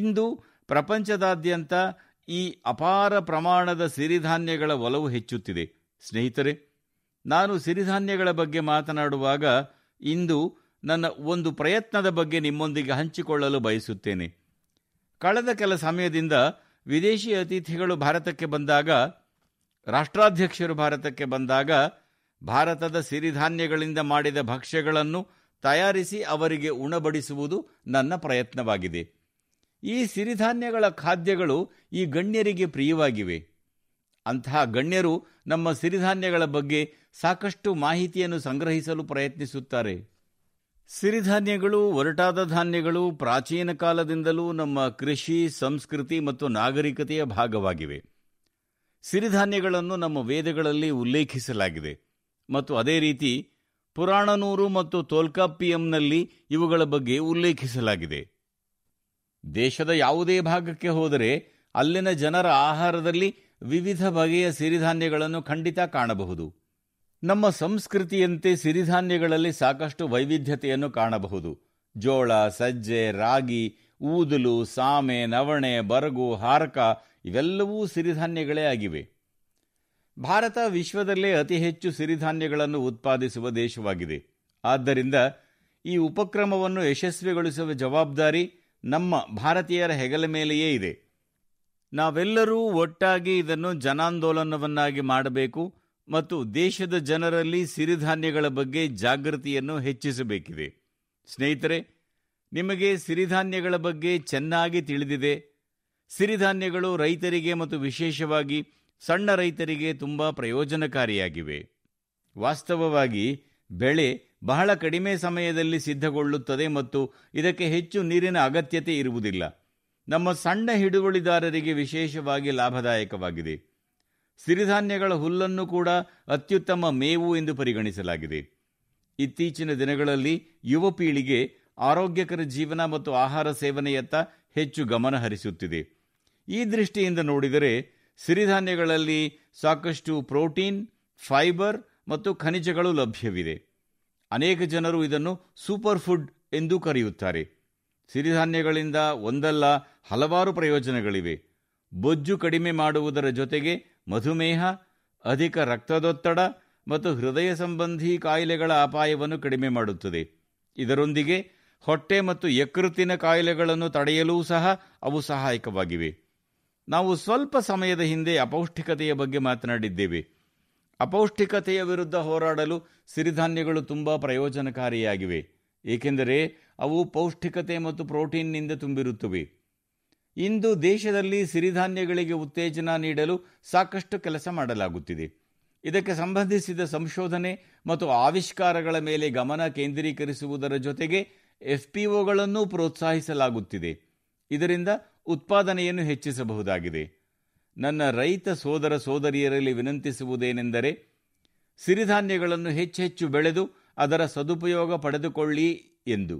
ಇಂದು ಪ್ರಪಂಚದಾದ್ಯಂತ ಈ ಅಪಾರ ಪ್ರಮಾಣದ ಸಿರಿಧಾನ್ಯಗಳ ಒಲವು ಹೆಚ್ಚುತ್ತಿದೆ ಸ್ನೇಹಿತರೆ ನಾನು ಸಿರಿಧಾನ್ಯಗಳ ಬಗ್ಗೆ ಮಾತನಾಡುವಾಗ ಇಂದು ನನ್ನ ಒಂದು ಪ್ರಯತ್ನದ ಬಗ್ಗೆ ನಿಮ್ಮೊಂದಿಗೆ ಹಂಚಿಕೊಳ್ಳಲು ಬಯಸುತ್ತೇನೆ ಕಳೆದ ಕೆಲ ಸಮಯದಿಂದ ವಿದೇಶಿ ಅತಿಥಿಗಳು ಭಾರತಕ್ಕೆ ಬಂದಾಗ ರಾಷ್ಟ್ರಾಧ್ಯಕ್ಷರು ಭಾರತಕ್ಕೆ ಬಂದಾಗ ಭಾರತದ ಸಿರಿಧಾನ್ಯಗಳಿಂದ ಮಾಡಿದ ಭಕ್ಷ್ಯಗಳನ್ನು ತಯಾರಿಸಿ ಅವರಿಗೆ ಉಣಬಡಿಸುವುದು ನನ್ನ ಪ್ರಯತ್ನವಾಗಿದೆ ಈ ಸಿರಿಧಾನ್ಯಗಳ ಖಾದ್ಯಗಳು ಈ ಗಣ್ಯರಿಗೆ ಪ್ರಿಯವಾಗಿವೆ ಅಂತಹ ಗಣ್ಯರು ನಮ್ಮ ಸಿರಿಧಾನ್ಯಗಳ ಬಗ್ಗೆ ಸಾಕಷ್ಟು ಮಾಹಿತಿಯನ್ನು ಸಂಗ್ರಹಿಸಲು ಪ್ರಯತ್ನಿಸುತ್ತಾರೆ ಸಿರಿಧಾನ್ಯಗಳು ಒರಟಾದ ಧಾನ್ಯಗಳು ಪ್ರಾಚೀನ ಕಾಲದಿಂದಲೂ ನಮ್ಮ ಕೃಷಿ ಸಂಸ್ಕೃತಿ ಮತ್ತು ನಾಗರಿಕತೆಯ ಭಾಗವಾಗಿವೆ ಸಿರಿಧಾನ್ಯಗಳನ್ನು ನಮ್ಮ ವೇದಗಳಲ್ಲಿ ಉಲ್ಲೇಖಿಸಲಾಗಿದೆ ಮತ್ತು ಅದೇ ರೀತಿ ಪುರಾಣನೂರು ಮತ್ತು ತೋಲ್ಕಾಪಿಯಂನಲ್ಲಿ ಇವುಗಳ ಬಗ್ಗೆ ಉಲ್ಲೇಖಿಸಲಾಗಿದೆ ದೇಶದ ಯಾವುದೇ ಭಾಗಕ್ಕೆ ಹೋದರೆ ಅಲ್ಲಿನ ಜನರ ಆಹಾರದಲ್ಲಿ ವಿವಿಧ ಬಗೆಯ ಸಿರಿಧಾನ್ಯಗಳನ್ನು ಖಂಡಿತ ಕಾಣಬಹುದು ನಮ್ಮ ಸಂಸ್ಕೃತಿಯಂತೆ ಸಿರಿಧಾನ್ಯಗಳಲ್ಲಿ ಸಾಕಷ್ಟು ವೈವಿಧ್ಯತೆಯನ್ನು ಕಾಣಬಹುದು ಜೋಳ ಸಜ್ಜೆ ರಾಗಿ ಊದಲು ಸಾಮೆ ನವಣೆ ಬರಗು ಹಾರಕ ಇವೆಲ್ಲವೂ ಸಿರಿಧಾನ್ಯಗಳೇ ಆಗಿವೆ ಭಾರತ ವಿಶ್ವದಲ್ಲೇ ಅತಿ ಹೆಚ್ಚು ಸಿರಿಧಾನ್ಯಗಳನ್ನು ಉತ್ಪಾದಿಸುವ ದೇಶವಾಗಿದೆ ಆದ್ದರಿಂದ ಈ ಉಪಕ್ರಮವನ್ನು ಯಶಸ್ವಿಗೊಳಿಸುವ ಜವಾಬ್ದಾರಿ ನಮ್ಮ ಭಾರತೀಯರ ಹೆಗಲ ಮೇಲೆಯೇ ಇದೆ ನಾವೆಲ್ಲರೂ ಒಟ್ಟಾಗಿ ಇದನ್ನು ಜನಾಂದೋಲನವನ್ನಾಗಿ ಮಾಡಬೇಕು ಮತ್ತು ದೇಶದ ಜನರಲ್ಲಿ ಸಿರಿಧಾನ್ಯಗಳ ಬಗ್ಗೆ ಜಾಗೃತಿಯನ್ನು ಹೆಚ್ಚಿಸಬೇಕಿದೆ ಸ್ನೇಹಿತರೆ ನಿಮಗೆ ಸಿರಿಧಾನ್ಯಗಳ ಬಗ್ಗೆ ಚೆನ್ನಾಗಿ ತಿಳಿದಿದೆ ಸಿರಿಧಾನ್ಯಗಳು ರೈತರಿಗೆ ಮತ್ತು ವಿಶೇಷವಾಗಿ ಸಣ್ಣ ರೈತರಿಗೆ ತುಂಬ ಪ್ರಯೋಜನಕಾರಿಯಾಗಿವೆ ವಾಸ್ತವವಾಗಿ ಬೆಳೆ ಬಹಳ ಕಡಿಮೆ ಸಮಯದಲ್ಲಿ ಸಿದ್ಧಗೊಳ್ಳುತ್ತದೆ ಮತ್ತು ಇದಕ್ಕೆ ಹೆಚ್ಚು ನೀರಿನ ಅಗತ್ಯತೆ ಇರುವುದಿಲ್ಲ ನಮ್ಮ ಸಣ್ಣ ಹಿಡುವಳಿದಾರರಿಗೆ ವಿಶೇಷವಾಗಿ ಲಾಭದಾಯಕವಾಗಿದೆ ಸಿರಿಧಾನ್ಯಗಳ ಹುಲ್ಲನ್ನು ಕೂಡ ಅತ್ಯುತ್ತಮ ಮೇವು ಎಂದು ಪರಿಗಣಿಸಲಾಗಿದೆ ಇತ್ತೀಚಿನ ದಿನಗಳಲ್ಲಿ ಯುವ ಪೀಳಿಗೆ ಆರೋಗ್ಯಕರ ಜೀವನ ಮತ್ತು ಆಹಾರ ಸೇವನೆಯತ್ತ ಹೆಚ್ಚು ಗಮನ ಹರಿಸುತ್ತಿದೆ ಈ ದೃಷ್ಟಿಯಿಂದ ನೋಡಿದರೆ ಸಿರಿಧಾನ್ಯಗಳಲ್ಲಿ ಸಾಕಷ್ಟು ಪ್ರೋಟೀನ್ ಫೈಬರ್ ಮತ್ತು ಖನಿಜಗಳು ಲಭ್ಯವಿದೆ ಅನೇಕ ಜನರು ಇದನ್ನು ಸೂಪರ್ ಫುಡ್ ಎಂದೂ ಕರೆಯುತ್ತಾರೆ ಸಿರಿಧಾನ್ಯಗಳಿಂದ ಒಂದಲ್ಲ ಹಲವಾರು ಪ್ರಯೋಜನಗಳಿವೆ ಬೊಜ್ಜು ಕಡಿಮೆ ಮಾಡುವುದರ ಜೊತೆಗೆ ಮಧುಮೇಹ ಅಧಿಕ ರಕ್ತದೊತ್ತಡ ಮತ್ತು ಹೃದಯ ಸಂಬಂಧಿ ಕಾಯಿಲೆಗಳ ಅಪಾಯವನ್ನು ಕಡಿಮೆ ಮಾಡುತ್ತದೆ ಇದರೊಂದಿಗೆ ಹೊಟ್ಟೆ ಮತ್ತು ಯಕೃತ್ತಿನ ಕಾಯಿಲೆಗಳನ್ನು ತಡೆಯಲೂ ಸಹ ಅವು ಸಹಾಯಕವಾಗಿವೆ ನಾವು ಸ್ವಲ್ಪ ಸಮಯದ ಹಿಂದೆ ಅಪೌಷ್ಟಿಕತೆಯ ಬಗ್ಗೆ ಮಾತನಾಡಿದ್ದೇವೆ ಅಪೌಷ್ಟಿಕತೆಯ ವಿರುದ್ಧ ಹೋರಾಡಲು ಸಿರಿಧಾನ್ಯಗಳು ತುಂಬ ಪ್ರಯೋಜನಕಾರಿಯಾಗಿವೆ ಏಕೆಂದರೆ ಅವು ಪೌಷ್ಟಿಕತೆ ಮತ್ತು ಪ್ರೋಟೀನ್ನಿಂದ ತುಂಬಿರುತ್ತವೆ ಇಂದು ದೇಶದಲ್ಲಿ ಸಿರಿಧಾನ್ಯಗಳಿಗೆ ಉತ್ತೇಜನ ನೀಡಲು ಸಾಕಷ್ಟು ಕೆಲಸ ಮಾಡಲಾಗುತ್ತಿದೆ ಇದಕ್ಕೆ ಸಂಬಂಧಿಸಿದ ಸಂಶೋಧನೆ ಮತ್ತು ಆವಿಷ್ಕಾರಗಳ ಮೇಲೆ ಗಮನ ಕೇಂದ್ರೀಕರಿಸುವುದರ ಜೊತೆಗೆ ಎಫ್ಪಿಒಗಳನ್ನು ಪ್ರೋತ್ಸಾಹಿಸಲಾಗುತ್ತಿದೆ ಇದರಿಂದ ಉತ್ಪಾದನೆಯನ್ನು ಹೆಚ್ಚಿಸಬಹುದಾಗಿದೆ ನನ್ನ ರೈತ ಸೋದರ ಸೋದರಿಯರಲ್ಲಿ ವಿನಂತಿಸುವುದೇನೆಂದರೆ ಸಿರಿಧಾನ್ಯಗಳನ್ನು ಹೆಚ್ಚೆಚ್ಚು ಬೆಳೆದು ಅದರ ಸದುಪಯೋಗ ಪಡೆದುಕೊಳ್ಳಿ ಎಂದು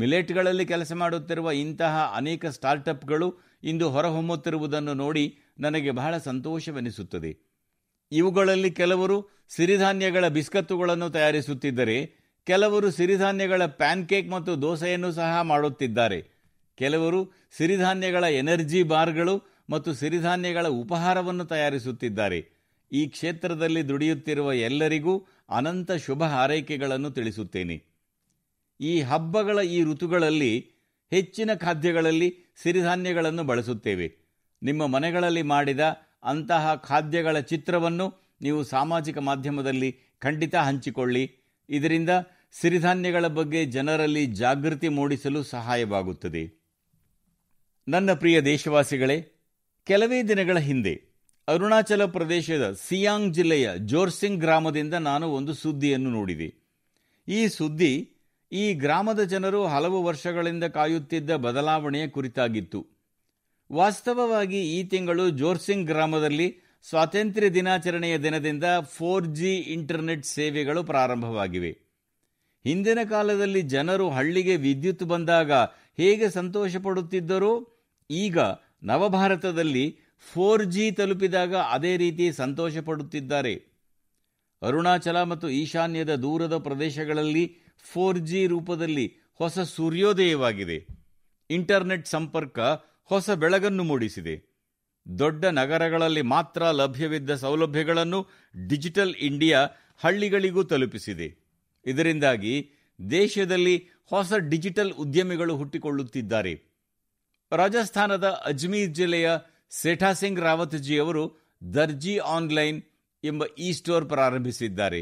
ಮಿಲೆಟ್ಗಳಲ್ಲಿ ಕೆಲಸ ಮಾಡುತ್ತಿರುವ ಇಂತಹ ಅನೇಕ ಸ್ಟಾರ್ಟಪ್ಗಳು ಇಂದು ಹೊರಹೊಮ್ಮುತ್ತಿರುವುದನ್ನು ನೋಡಿ ನನಗೆ ಬಹಳ ಸಂತೋಷವೆನಿಸುತ್ತದೆ ಇವುಗಳಲ್ಲಿ ಕೆಲವರು ಸಿರಿಧಾನ್ಯಗಳ ಬಿಸ್ಕತ್ತುಗಳನ್ನು ತಯಾರಿಸುತ್ತಿದ್ದರೆ ಕೆಲವರು ಸಿರಿಧಾನ್ಯಗಳ ಪ್ಯಾನ್ಕೇಕ್ ಮತ್ತು ದೋಸೆಯನ್ನು ಸಹ ಮಾಡುತ್ತಿದ್ದಾರೆ ಕೆಲವರು ಸಿರಿಧಾನ್ಯಗಳ ಎನರ್ಜಿ ಬಾರ್ಗಳು ಮತ್ತು ಸಿರಿಧಾನ್ಯಗಳ ಉಪಹಾರವನ್ನು ತಯಾರಿಸುತ್ತಿದ್ದಾರೆ ಈ ಕ್ಷೇತ್ರದಲ್ಲಿ ದುಡಿಯುತ್ತಿರುವ ಎಲ್ಲರಿಗೂ ಅನಂತ ಶುಭ ಹಾರೈಕೆಗಳನ್ನು ತಿಳಿಸುತ್ತೇನೆ ಈ ಹಬ್ಬಗಳ ಈ ಋತುಗಳಲ್ಲಿ ಹೆಚ್ಚಿನ ಖಾದ್ಯಗಳಲ್ಲಿ ಸಿರಿಧಾನ್ಯಗಳನ್ನು ಬಳಸುತ್ತೇವೆ ನಿಮ್ಮ ಮನೆಗಳಲ್ಲಿ ಮಾಡಿದ ಅಂತಹ ಖಾದ್ಯಗಳ ಚಿತ್ರವನ್ನು ನೀವು ಸಾಮಾಜಿಕ ಮಾಧ್ಯಮದಲ್ಲಿ ಖಂಡಿತ ಹಂಚಿಕೊಳ್ಳಿ ಇದರಿಂದ ಸಿರಿಧಾನ್ಯಗಳ ಬಗ್ಗೆ ಜನರಲ್ಲಿ ಜಾಗೃತಿ ಮೂಡಿಸಲು ಸಹಾಯವಾಗುತ್ತದೆ ನನ್ನ ಪ್ರಿಯ ದೇಶವಾಸಿಗಳೇ ಕೆಲವೇ ದಿನಗಳ ಹಿಂದೆ ಅರುಣಾಚಲ ಪ್ರದೇಶದ ಸಿಯಾಂಗ್ ಜಿಲ್ಲೆಯ ಜೋರ್ಸಿಂಗ್ ಗ್ರಾಮದಿಂದ ನಾನು ಒಂದು ಸುದ್ದಿಯನ್ನು ನೋಡಿದೆ ಈ ಸುದ್ದಿ ಈ ಗ್ರಾಮದ ಜನರು ಹಲವು ವರ್ಷಗಳಿಂದ ಕಾಯುತ್ತಿದ್ದ ಬದಲಾವಣೆಯ ಕುರಿತಾಗಿತ್ತು ವಾಸ್ತವವಾಗಿ ಈ ತಿಂಗಳು ಜೋರ್ಸಿಂಗ್ ಗ್ರಾಮದಲ್ಲಿ ಸ್ವಾತಂತ್ರ್ಯ ದಿನಾಚರಣೆಯ ದಿನದಿಂದ ಫೋರ್ ಜಿ ಇಂಟರ್ನೆಟ್ ಸೇವೆಗಳು ಪ್ರಾರಂಭವಾಗಿವೆ ಹಿಂದಿನ ಕಾಲದಲ್ಲಿ ಜನರು ಹಳ್ಳಿಗೆ ವಿದ್ಯುತ್ ಬಂದಾಗ ಹೇಗೆ ಸಂತೋಷ ಈಗ ನವಭಾರತದಲ್ಲಿ ಫೋರ್ ಜಿ ತಲುಪಿದಾಗ ಅದೇ ರೀತಿ ಸಂತೋಷ ಪಡುತ್ತಿದ್ದಾರೆ ಅರುಣಾಚಲ ಮತ್ತು ಈಶಾನ್ಯದ ದೂರದ ಪ್ರದೇಶಗಳಲ್ಲಿ ಫೋರ್ ಜಿ ರೂಪದಲ್ಲಿ ಹೊಸ ಸೂರ್ಯೋದಯವಾಗಿದೆ ಇಂಟರ್ನೆಟ್ ಸಂಪರ್ಕ ಹೊಸ ಬೆಳಗನ್ನು ಮೂಡಿಸಿದೆ ದೊಡ್ಡ ನಗರಗಳಲ್ಲಿ ಮಾತ್ರ ಲಭ್ಯವಿದ್ದ ಸೌಲಭ್ಯಗಳನ್ನು ಡಿಜಿಟಲ್ ಇಂಡಿಯಾ ಹಳ್ಳಿಗಳಿಗೂ ತಲುಪಿಸಿದೆ ಇದರಿಂದಾಗಿ ದೇಶದಲ್ಲಿ ಹೊಸ ಡಿಜಿಟಲ್ ಉದ್ಯಮಿಗಳು ಹುಟ್ಟಿಕೊಳ್ಳುತ್ತಿದ್ದಾರೆ ರಾಜಸ್ಥಾನದ ಅಜ್ಮೀರ್ ಜಿಲ್ಲೆಯ ಸೇಠಾ ಸಿಂಗ್ ಅವರು ದರ್ಜಿ ಆನ್ಲೈನ್ ಎಂಬ ಇ ಸ್ಟೋರ್ ಪ್ರಾರಂಭಿಸಿದ್ದಾರೆ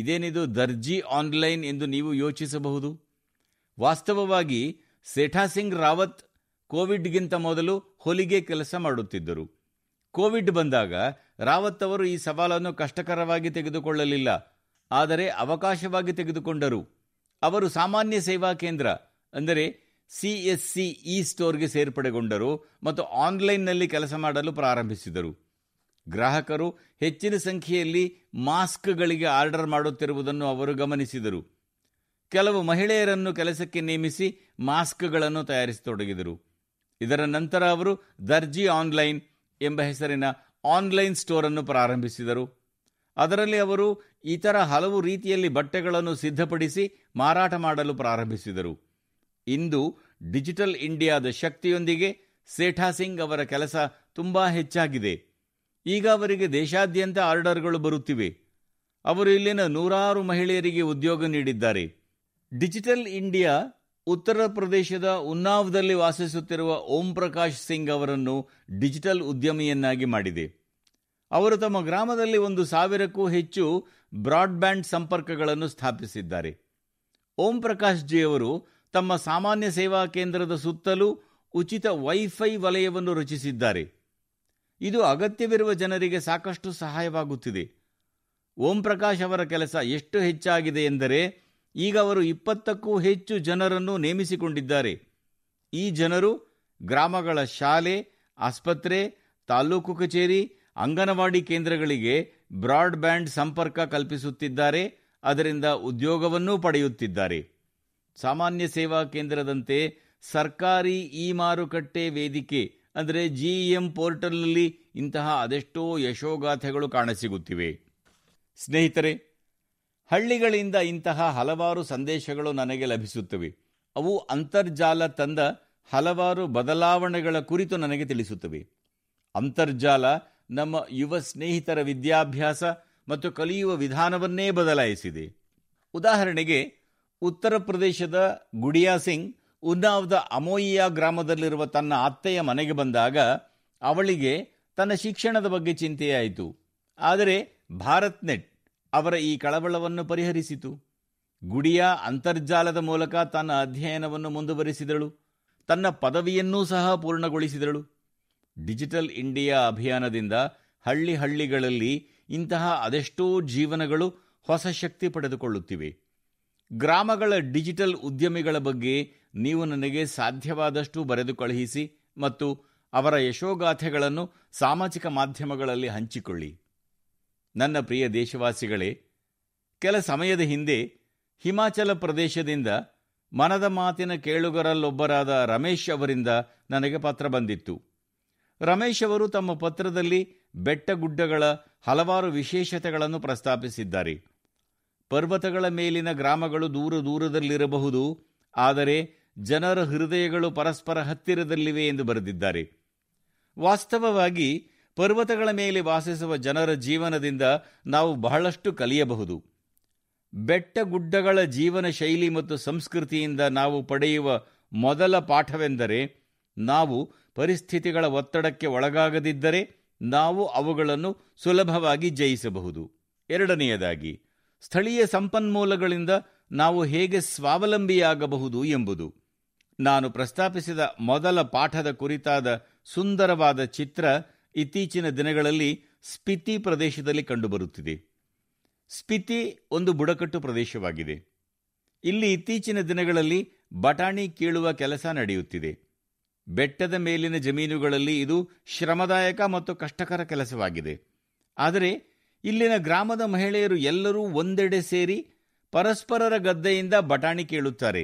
ಇದೇನಿದು ದರ್ಜಿ ಆನ್ಲೈನ್ ಎಂದು ನೀವು ಯೋಚಿಸಬಹುದು ವಾಸ್ತವವಾಗಿ ಸೇಠಾ ಸಿಂಗ್ ರಾವತ್ ಕೋವಿಡ್ಗಿಂತ ಮೊದಲು ಹೊಲಿಗೆ ಕೆಲಸ ಮಾಡುತ್ತಿದ್ದರು ಕೋವಿಡ್ ಬಂದಾಗ ರಾವತ್ ಅವರು ಈ ಸವಾಲನ್ನು ಕಷ್ಟಕರವಾಗಿ ತೆಗೆದುಕೊಳ್ಳಲಿಲ್ಲ ಆದರೆ ಅವಕಾಶವಾಗಿ ತೆಗೆದುಕೊಂಡರು ಅವರು ಸಾಮಾನ್ಯ ಸೇವಾ ಕೇಂದ್ರ ಅಂದರೆ ಸಿಎಸ್ಸಿ ಇ ಸ್ಟೋರ್ಗೆ ಸೇರ್ಪಡೆಗೊಂಡರು ಮತ್ತು ಆನ್ಲೈನ್ನಲ್ಲಿ ಕೆಲಸ ಮಾಡಲು ಪ್ರಾರಂಭಿಸಿದರು ಗ್ರಾಹಕರು ಹೆಚ್ಚಿನ ಸಂಖ್ಯೆಯಲ್ಲಿ ಮಾಸ್ಕ್ಗಳಿಗೆ ಆರ್ಡರ್ ಮಾಡುತ್ತಿರುವುದನ್ನು ಅವರು ಗಮನಿಸಿದರು ಕೆಲವು ಮಹಿಳೆಯರನ್ನು ಕೆಲಸಕ್ಕೆ ನೇಮಿಸಿ ಮಾಸ್ಕ್ಗಳನ್ನು ತಯಾರಿಸತೊಡಗಿದರು ಇದರ ನಂತರ ಅವರು ದರ್ಜಿ ಆನ್ಲೈನ್ ಎಂಬ ಹೆಸರಿನ ಆನ್ಲೈನ್ ಸ್ಟೋರ್ ಅನ್ನು ಪ್ರಾರಂಭಿಸಿದರು ಅದರಲ್ಲಿ ಅವರು ಇತರ ಹಲವು ರೀತಿಯಲ್ಲಿ ಬಟ್ಟೆಗಳನ್ನು ಸಿದ್ಧಪಡಿಸಿ ಮಾರಾಟ ಮಾಡಲು ಪ್ರಾರಂಭಿಸಿದರು ಇಂದು ಡಿಜಿಟಲ್ ಇಂಡಿಯಾದ ಶಕ್ತಿಯೊಂದಿಗೆ ಸೇಠಾ ಸಿಂಗ್ ಅವರ ಕೆಲಸ ತುಂಬಾ ಹೆಚ್ಚಾಗಿದೆ ಈಗ ಅವರಿಗೆ ದೇಶಾದ್ಯಂತ ಆರ್ಡರ್ಗಳು ಬರುತ್ತಿವೆ ಅವರು ಇಲ್ಲಿನ ನೂರಾರು ಮಹಿಳೆಯರಿಗೆ ಉದ್ಯೋಗ ನೀಡಿದ್ದಾರೆ ಡಿಜಿಟಲ್ ಇಂಡಿಯಾ ಉತ್ತರ ಪ್ರದೇಶದ ಉನ್ನಾವ್ದಲ್ಲಿ ವಾಸಿಸುತ್ತಿರುವ ಓಂ ಪ್ರಕಾಶ್ ಸಿಂಗ್ ಅವರನ್ನು ಡಿಜಿಟಲ್ ಉದ್ಯಮಿಯನ್ನಾಗಿ ಮಾಡಿದೆ ಅವರು ತಮ್ಮ ಗ್ರಾಮದಲ್ಲಿ ಒಂದು ಸಾವಿರಕ್ಕೂ ಹೆಚ್ಚು ಬ್ರಾಡ್ಬ್ಯಾಂಡ್ ಸಂಪರ್ಕಗಳನ್ನು ಸ್ಥಾಪಿಸಿದ್ದಾರೆ ಓಂ ಪ್ರಕಾಶ್ ಜಿ ಅವರು ತಮ್ಮ ಸಾಮಾನ್ಯ ಸೇವಾ ಕೇಂದ್ರದ ಸುತ್ತಲೂ ಉಚಿತ ವೈಫೈ ವಲಯವನ್ನು ರಚಿಸಿದ್ದಾರೆ ಇದು ಅಗತ್ಯವಿರುವ ಜನರಿಗೆ ಸಾಕಷ್ಟು ಸಹಾಯವಾಗುತ್ತಿದೆ ಓಂ ಪ್ರಕಾಶ್ ಅವರ ಕೆಲಸ ಎಷ್ಟು ಹೆಚ್ಚಾಗಿದೆ ಎಂದರೆ ಈಗ ಅವರು ಇಪ್ಪತ್ತಕ್ಕೂ ಹೆಚ್ಚು ಜನರನ್ನು ನೇಮಿಸಿಕೊಂಡಿದ್ದಾರೆ ಈ ಜನರು ಗ್ರಾಮಗಳ ಶಾಲೆ ಆಸ್ಪತ್ರೆ ತಾಲೂಕು ಕಚೇರಿ ಅಂಗನವಾಡಿ ಕೇಂದ್ರಗಳಿಗೆ ಬ್ರಾಡ್ಬ್ಯಾಂಡ್ ಸಂಪರ್ಕ ಕಲ್ಪಿಸುತ್ತಿದ್ದಾರೆ ಅದರಿಂದ ಉದ್ಯೋಗವನ್ನೂ ಪಡೆಯುತ್ತಿದ್ದಾರೆ ಸಾಮಾನ್ಯ ಸೇವಾ ಕೇಂದ್ರದಂತೆ ಸರ್ಕಾರಿ ಇ ಮಾರುಕಟ್ಟೆ ವೇದಿಕೆ ಅಂದರೆ ಜಿ ಎಂ e ಪೋರ್ಟಲ್ನಲ್ಲಿ ಇಂತಹ ಅದೆಷ್ಟೋ ಯಶೋಗಾಥೆಗಳು ಕಾಣಸಿಗುತ್ತಿವೆ ಸ್ನೇಹಿತರೆ ಹಳ್ಳಿಗಳಿಂದ ಇಂತಹ ಹಲವಾರು ಸಂದೇಶಗಳು ನನಗೆ ಲಭಿಸುತ್ತವೆ ಅವು ಅಂತರ್ಜಾಲ ತಂದ ಹಲವಾರು ಬದಲಾವಣೆಗಳ ಕುರಿತು ನನಗೆ ತಿಳಿಸುತ್ತವೆ ಅಂತರ್ಜಾಲ ನಮ್ಮ ಯುವ ಸ್ನೇಹಿತರ ವಿದ್ಯಾಭ್ಯಾಸ ಮತ್ತು ಕಲಿಯುವ ವಿಧಾನವನ್ನೇ ಬದಲಾಯಿಸಿದೆ ಉದಾಹರಣೆಗೆ ಉತ್ತರ ಪ್ರದೇಶದ ಗುಡಿಯಾ ಸಿಂಗ್ ಉನ್ನಾವ್ದ ಅಮೋಯಿಯಾ ಗ್ರಾಮದಲ್ಲಿರುವ ತನ್ನ ಅತ್ತೆಯ ಮನೆಗೆ ಬಂದಾಗ ಅವಳಿಗೆ ತನ್ನ ಶಿಕ್ಷಣದ ಬಗ್ಗೆ ಚಿಂತೆಯಾಯಿತು ಆದರೆ ಭಾರತ್ ನೆಟ್ ಅವರ ಈ ಕಳವಳವನ್ನು ಪರಿಹರಿಸಿತು ಗುಡಿಯ ಅಂತರ್ಜಾಲದ ಮೂಲಕ ತನ್ನ ಅಧ್ಯಯನವನ್ನು ಮುಂದುವರಿಸಿದಳು ತನ್ನ ಪದವಿಯನ್ನೂ ಸಹ ಪೂರ್ಣಗೊಳಿಸಿದಳು ಡಿಜಿಟಲ್ ಇಂಡಿಯಾ ಅಭಿಯಾನದಿಂದ ಹಳ್ಳಿ ಹಳ್ಳಿಗಳಲ್ಲಿ ಇಂತಹ ಅದೆಷ್ಟೋ ಜೀವನಗಳು ಹೊಸ ಶಕ್ತಿ ಪಡೆದುಕೊಳ್ಳುತ್ತಿವೆ ಗ್ರಾಮಗಳ ಡಿಜಿಟಲ್ ಉದ್ಯಮಿಗಳ ಬಗ್ಗೆ ನೀವು ನನಗೆ ಸಾಧ್ಯವಾದಷ್ಟು ಬರೆದು ಕಳುಹಿಸಿ ಮತ್ತು ಅವರ ಯಶೋಗಾಥೆಗಳನ್ನು ಸಾಮಾಜಿಕ ಮಾಧ್ಯಮಗಳಲ್ಲಿ ಹಂಚಿಕೊಳ್ಳಿ ನನ್ನ ಪ್ರಿಯ ದೇಶವಾಸಿಗಳೇ ಕೆಲ ಸಮಯದ ಹಿಂದೆ ಹಿಮಾಚಲ ಪ್ರದೇಶದಿಂದ ಮನದ ಮಾತಿನ ಕೇಳುಗರಲ್ಲೊಬ್ಬರಾದ ರಮೇಶ್ ಅವರಿಂದ ನನಗೆ ಪತ್ರ ಬಂದಿತ್ತು ರಮೇಶ್ ಅವರು ತಮ್ಮ ಪತ್ರದಲ್ಲಿ ಬೆಟ್ಟಗುಡ್ಡಗಳ ಹಲವಾರು ವಿಶೇಷತೆಗಳನ್ನು ಪ್ರಸ್ತಾಪಿಸಿದ್ದಾರೆ ಪರ್ವತಗಳ ಮೇಲಿನ ಗ್ರಾಮಗಳು ದೂರ ದೂರದಲ್ಲಿರಬಹುದು ಆದರೆ ಜನರ ಹೃದಯಗಳು ಪರಸ್ಪರ ಹತ್ತಿರದಲ್ಲಿವೆ ಎಂದು ಬರೆದಿದ್ದಾರೆ ವಾಸ್ತವವಾಗಿ ಪರ್ವತಗಳ ಮೇಲೆ ವಾಸಿಸುವ ಜನರ ಜೀವನದಿಂದ ನಾವು ಬಹಳಷ್ಟು ಕಲಿಯಬಹುದು ಬೆಟ್ಟಗುಡ್ಡಗಳ ಜೀವನ ಶೈಲಿ ಮತ್ತು ಸಂಸ್ಕೃತಿಯಿಂದ ನಾವು ಪಡೆಯುವ ಮೊದಲ ಪಾಠವೆಂದರೆ ನಾವು ಪರಿಸ್ಥಿತಿಗಳ ಒತ್ತಡಕ್ಕೆ ಒಳಗಾಗದಿದ್ದರೆ ನಾವು ಅವುಗಳನ್ನು ಸುಲಭವಾಗಿ ಜಯಿಸಬಹುದು ಎರಡನೆಯದಾಗಿ ಸ್ಥಳೀಯ ಸಂಪನ್ಮೂಲಗಳಿಂದ ನಾವು ಹೇಗೆ ಸ್ವಾವಲಂಬಿಯಾಗಬಹುದು ಎಂಬುದು ನಾನು ಪ್ರಸ್ತಾಪಿಸಿದ ಮೊದಲ ಪಾಠದ ಕುರಿತಾದ ಸುಂದರವಾದ ಚಿತ್ರ ಇತ್ತೀಚಿನ ದಿನಗಳಲ್ಲಿ ಸ್ಪಿತಿ ಪ್ರದೇಶದಲ್ಲಿ ಕಂಡುಬರುತ್ತಿದೆ ಸ್ಪಿತಿ ಒಂದು ಬುಡಕಟ್ಟು ಪ್ರದೇಶವಾಗಿದೆ ಇಲ್ಲಿ ಇತ್ತೀಚಿನ ದಿನಗಳಲ್ಲಿ ಬಟಾಣಿ ಕೀಳುವ ಕೆಲಸ ನಡೆಯುತ್ತಿದೆ ಬೆಟ್ಟದ ಮೇಲಿನ ಜಮೀನುಗಳಲ್ಲಿ ಇದು ಶ್ರಮದಾಯಕ ಮತ್ತು ಕಷ್ಟಕರ ಕೆಲಸವಾಗಿದೆ ಆದರೆ ಇಲ್ಲಿನ ಗ್ರಾಮದ ಮಹಿಳೆಯರು ಎಲ್ಲರೂ ಒಂದೆಡೆ ಸೇರಿ ಪರಸ್ಪರರ ಗದ್ದೆಯಿಂದ ಬಟಾಣಿ ಕೇಳುತ್ತಾರೆ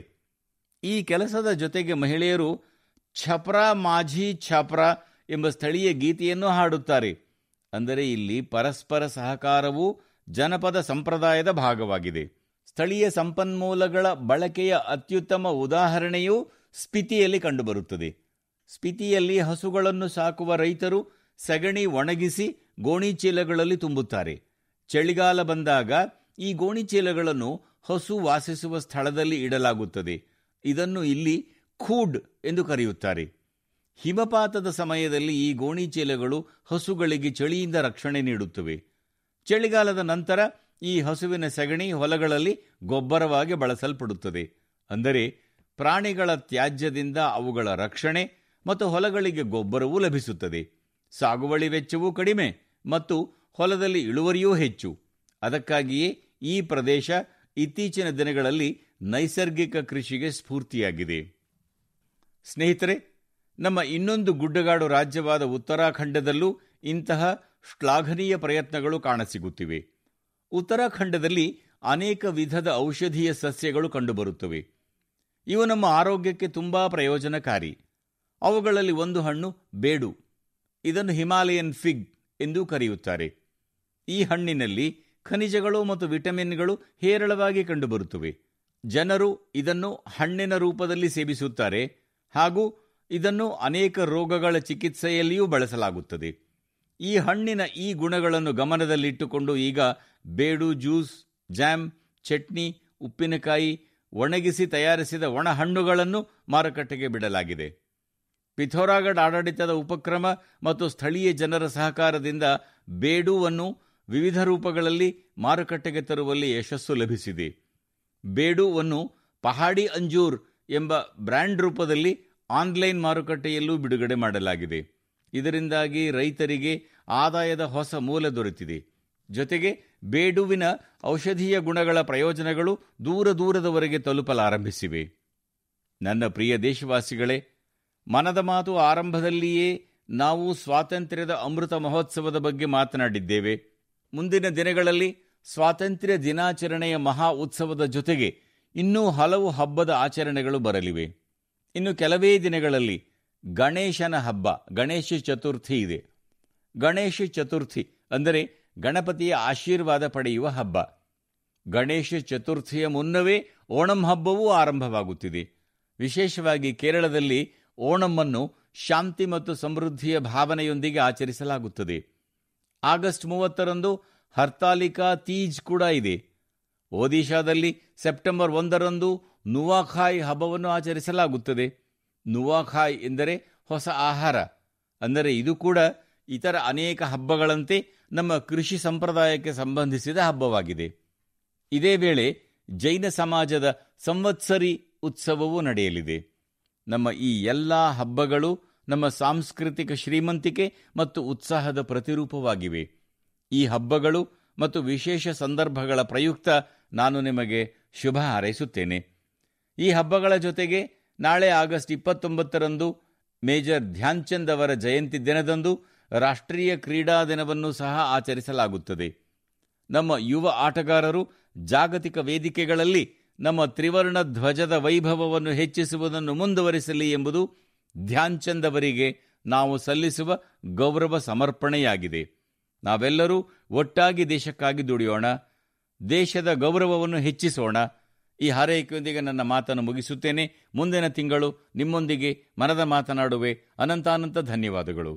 ಈ ಕೆಲಸದ ಜೊತೆಗೆ ಮಹಿಳೆಯರು ಛಪ್ರಾ ಮಾಝಿ ಛಾಪ್ರಾ ಎಂಬ ಸ್ಥಳೀಯ ಗೀತೆಯನ್ನು ಹಾಡುತ್ತಾರೆ ಅಂದರೆ ಇಲ್ಲಿ ಪರಸ್ಪರ ಸಹಕಾರವು ಜನಪದ ಸಂಪ್ರದಾಯದ ಭಾಗವಾಗಿದೆ ಸ್ಥಳೀಯ ಸಂಪನ್ಮೂಲಗಳ ಬಳಕೆಯ ಅತ್ಯುತ್ತಮ ಉದಾಹರಣೆಯು ಸ್ಪಿತಿಯಲ್ಲಿ ಕಂಡುಬರುತ್ತದೆ ಸ್ಪಿತಿಯಲ್ಲಿ ಹಸುಗಳನ್ನು ಸಾಕುವ ರೈತರು ಸಗಣಿ ಒಣಗಿಸಿ ಗೋಣಿಚೀಲಗಳಲ್ಲಿ ತುಂಬುತ್ತಾರೆ ಚಳಿಗಾಲ ಬಂದಾಗ ಈ ಗೋಣಿಚೀಲಗಳನ್ನು ಹಸು ವಾಸಿಸುವ ಸ್ಥಳದಲ್ಲಿ ಇಡಲಾಗುತ್ತದೆ ಇದನ್ನು ಇಲ್ಲಿ ಖೂಡ್ ಎಂದು ಕರೆಯುತ್ತಾರೆ ಹಿಮಪಾತದ ಸಮಯದಲ್ಲಿ ಈ ಗೋಣಿಚೀಲಗಳು ಹಸುಗಳಿಗೆ ಚಳಿಯಿಂದ ರಕ್ಷಣೆ ನೀಡುತ್ತವೆ ಚಳಿಗಾಲದ ನಂತರ ಈ ಹಸುವಿನ ಸಗಣಿ ಹೊಲಗಳಲ್ಲಿ ಗೊಬ್ಬರವಾಗಿ ಬಳಸಲ್ಪಡುತ್ತದೆ ಅಂದರೆ ಪ್ರಾಣಿಗಳ ತ್ಯಾಜ್ಯದಿಂದ ಅವುಗಳ ರಕ್ಷಣೆ ಮತ್ತು ಹೊಲಗಳಿಗೆ ಗೊಬ್ಬರವೂ ಲಭಿಸುತ್ತದೆ ಸಾಗುವಳಿ ವೆಚ್ಚವೂ ಕಡಿಮೆ ಮತ್ತು ಹೊಲದಲ್ಲಿ ಇಳುವರಿಯೂ ಹೆಚ್ಚು ಅದಕ್ಕಾಗಿಯೇ ಈ ಪ್ರದೇಶ ಇತ್ತೀಚಿನ ದಿನಗಳಲ್ಲಿ ನೈಸರ್ಗಿಕ ಕೃಷಿಗೆ ಸ್ಫೂರ್ತಿಯಾಗಿದೆ ಸ್ನೇಹಿತರೆ ನಮ್ಮ ಇನ್ನೊಂದು ಗುಡ್ಡಗಾಡು ರಾಜ್ಯವಾದ ಉತ್ತರಾಖಂಡದಲ್ಲೂ ಇಂತಹ ಶ್ಲಾಘನೀಯ ಪ್ರಯತ್ನಗಳು ಕಾಣಸಿಗುತ್ತಿವೆ ಉತ್ತರಾಖಂಡದಲ್ಲಿ ಅನೇಕ ವಿಧದ ಔಷಧೀಯ ಸಸ್ಯಗಳು ಕಂಡುಬರುತ್ತವೆ ಇವು ನಮ್ಮ ಆರೋಗ್ಯಕ್ಕೆ ತುಂಬಾ ಪ್ರಯೋಜನಕಾರಿ ಅವುಗಳಲ್ಲಿ ಒಂದು ಹಣ್ಣು ಬೇಡು ಇದನ್ನು ಹಿಮಾಲಯನ್ ಫಿಗ್ ಎಂದು ಕರೆಯುತ್ತಾರೆ ಈ ಹಣ್ಣಿನಲ್ಲಿ ಖನಿಜಗಳು ಮತ್ತು ವಿಟಮಿನ್ಗಳು ಹೇರಳವಾಗಿ ಕಂಡುಬರುತ್ತವೆ ಜನರು ಇದನ್ನು ಹಣ್ಣಿನ ರೂಪದಲ್ಲಿ ಸೇವಿಸುತ್ತಾರೆ ಹಾಗೂ ಇದನ್ನು ಅನೇಕ ರೋಗಗಳ ಚಿಕಿತ್ಸೆಯಲ್ಲಿಯೂ ಬಳಸಲಾಗುತ್ತದೆ ಈ ಹಣ್ಣಿನ ಈ ಗುಣಗಳನ್ನು ಗಮನದಲ್ಲಿಟ್ಟುಕೊಂಡು ಈಗ ಬೇಡು ಜ್ಯೂಸ್ ಜಾಮ್ ಚಟ್ನಿ ಉಪ್ಪಿನಕಾಯಿ ಒಣಗಿಸಿ ತಯಾರಿಸಿದ ಒಣ ಹಣ್ಣುಗಳನ್ನು ಮಾರುಕಟ್ಟೆಗೆ ಬಿಡಲಾಗಿದೆ ಪಿಥೋರಾಗಢ ಆಡಳಿತದ ಉಪಕ್ರಮ ಮತ್ತು ಸ್ಥಳೀಯ ಜನರ ಸಹಕಾರದಿಂದ ಬೇಡುವನ್ನು ವಿವಿಧ ರೂಪಗಳಲ್ಲಿ ಮಾರುಕಟ್ಟೆಗೆ ತರುವಲ್ಲಿ ಯಶಸ್ಸು ಲಭಿಸಿದೆ ಬೇಡುವನ್ನು ಪಹಾಡಿ ಅಂಜೂರ್ ಎಂಬ ಬ್ರ್ಯಾಂಡ್ ರೂಪದಲ್ಲಿ ಆನ್ಲೈನ್ ಮಾರುಕಟ್ಟೆಯಲ್ಲೂ ಬಿಡುಗಡೆ ಮಾಡಲಾಗಿದೆ ಇದರಿಂದಾಗಿ ರೈತರಿಗೆ ಆದಾಯದ ಹೊಸ ಮೂಲ ದೊರೆತಿದೆ ಜೊತೆಗೆ ಬೇಡುವಿನ ಔಷಧೀಯ ಗುಣಗಳ ಪ್ರಯೋಜನಗಳು ದೂರ ದೂರದವರೆಗೆ ತಲುಪಲಾರಂಭಿಸಿವೆ ನನ್ನ ಪ್ರಿಯ ದೇಶವಾಸಿಗಳೇ ಮನದ ಮಾತು ಆರಂಭದಲ್ಲಿಯೇ ನಾವು ಸ್ವಾತಂತ್ರ್ಯದ ಅಮೃತ ಮಹೋತ್ಸವದ ಬಗ್ಗೆ ಮಾತನಾಡಿದ್ದೇವೆ ಮುಂದಿನ ದಿನಗಳಲ್ಲಿ ಸ್ವಾತಂತ್ರ್ಯ ದಿನಾಚರಣೆಯ ಮಹಾ ಉತ್ಸವದ ಜೊತೆಗೆ ಇನ್ನೂ ಹಲವು ಹಬ್ಬದ ಆಚರಣೆಗಳು ಬರಲಿವೆ ಇನ್ನು ಕೆಲವೇ ದಿನಗಳಲ್ಲಿ ಗಣೇಶನ ಹಬ್ಬ ಗಣೇಶ ಚತುರ್ಥಿ ಇದೆ ಗಣೇಶ ಚತುರ್ಥಿ ಅಂದರೆ ಗಣಪತಿಯ ಆಶೀರ್ವಾದ ಪಡೆಯುವ ಹಬ್ಬ ಗಣೇಶ ಚತುರ್ಥಿಯ ಮುನ್ನವೇ ಓಣಂ ಹಬ್ಬವೂ ಆರಂಭವಾಗುತ್ತಿದೆ ವಿಶೇಷವಾಗಿ ಕೇರಳದಲ್ಲಿ ಓಣಂನ್ನು ಶಾಂತಿ ಮತ್ತು ಸಮೃದ್ಧಿಯ ಭಾವನೆಯೊಂದಿಗೆ ಆಚರಿಸಲಾಗುತ್ತದೆ ಆಗಸ್ಟ್ ಮೂವತ್ತರಂದು ಹರ್ತಾಲಿಕಾ ತೀಜ್ ಕೂಡ ಇದೆ ಒಡಿಶಾದಲ್ಲಿ ಸೆಪ್ಟೆಂಬರ್ ಒಂದರಂದು ನುವಾಖಾಯ್ ಹಬ್ಬವನ್ನು ಆಚರಿಸಲಾಗುತ್ತದೆ ನುವಾಖಾಯ್ ಎಂದರೆ ಹೊಸ ಆಹಾರ ಅಂದರೆ ಇದು ಕೂಡ ಇತರ ಅನೇಕ ಹಬ್ಬಗಳಂತೆ ನಮ್ಮ ಕೃಷಿ ಸಂಪ್ರದಾಯಕ್ಕೆ ಸಂಬಂಧಿಸಿದ ಹಬ್ಬವಾಗಿದೆ ಇದೇ ವೇಳೆ ಜೈನ ಸಮಾಜದ ಸಂವತ್ಸರಿ ಉತ್ಸವವೂ ನಡೆಯಲಿದೆ ನಮ್ಮ ಈ ಎಲ್ಲ ಹಬ್ಬಗಳು ನಮ್ಮ ಸಾಂಸ್ಕೃತಿಕ ಶ್ರೀಮಂತಿಕೆ ಮತ್ತು ಉತ್ಸಾಹದ ಪ್ರತಿರೂಪವಾಗಿವೆ ಈ ಹಬ್ಬಗಳು ಮತ್ತು ವಿಶೇಷ ಸಂದರ್ಭಗಳ ಪ್ರಯುಕ್ತ ನಾನು ನಿಮಗೆ ಶುಭ ಹಾರೈಸುತ್ತೇನೆ ಈ ಹಬ್ಬಗಳ ಜೊತೆಗೆ ನಾಳೆ ಆಗಸ್ಟ್ ಇಪ್ಪತ್ತೊಂಬತ್ತರಂದು ಮೇಜರ್ ಧ್ಯಾನ್ಚಂದ್ ಅವರ ಜಯಂತಿ ದಿನದಂದು ರಾಷ್ಟ್ರೀಯ ಕ್ರೀಡಾ ದಿನವನ್ನು ಸಹ ಆಚರಿಸಲಾಗುತ್ತದೆ ನಮ್ಮ ಯುವ ಆಟಗಾರರು ಜಾಗತಿಕ ವೇದಿಕೆಗಳಲ್ಲಿ ನಮ್ಮ ತ್ರಿವರ್ಣ ಧ್ವಜದ ವೈಭವವನ್ನು ಹೆಚ್ಚಿಸುವುದನ್ನು ಮುಂದುವರಿಸಲಿ ಎಂಬುದು ಧ್ಯಾನ್ಚಂದ್ ಅವರಿಗೆ ನಾವು ಸಲ್ಲಿಸುವ ಗೌರವ ಸಮರ್ಪಣೆಯಾಗಿದೆ ನಾವೆಲ್ಲರೂ ಒಟ್ಟಾಗಿ ದೇಶಕ್ಕಾಗಿ ದುಡಿಯೋಣ ದೇಶದ ಗೌರವವನ್ನು ಹೆಚ್ಚಿಸೋಣ ಈ ಹಾರೈಕೆಯೊಂದಿಗೆ ನನ್ನ ಮಾತನ್ನು ಮುಗಿಸುತ್ತೇನೆ ಮುಂದಿನ ತಿಂಗಳು ನಿಮ್ಮೊಂದಿಗೆ ಮನದ ಮಾತನಾಡುವೆ ಅನಂತಾನಂತ ಧನ್ಯವಾದಗಳು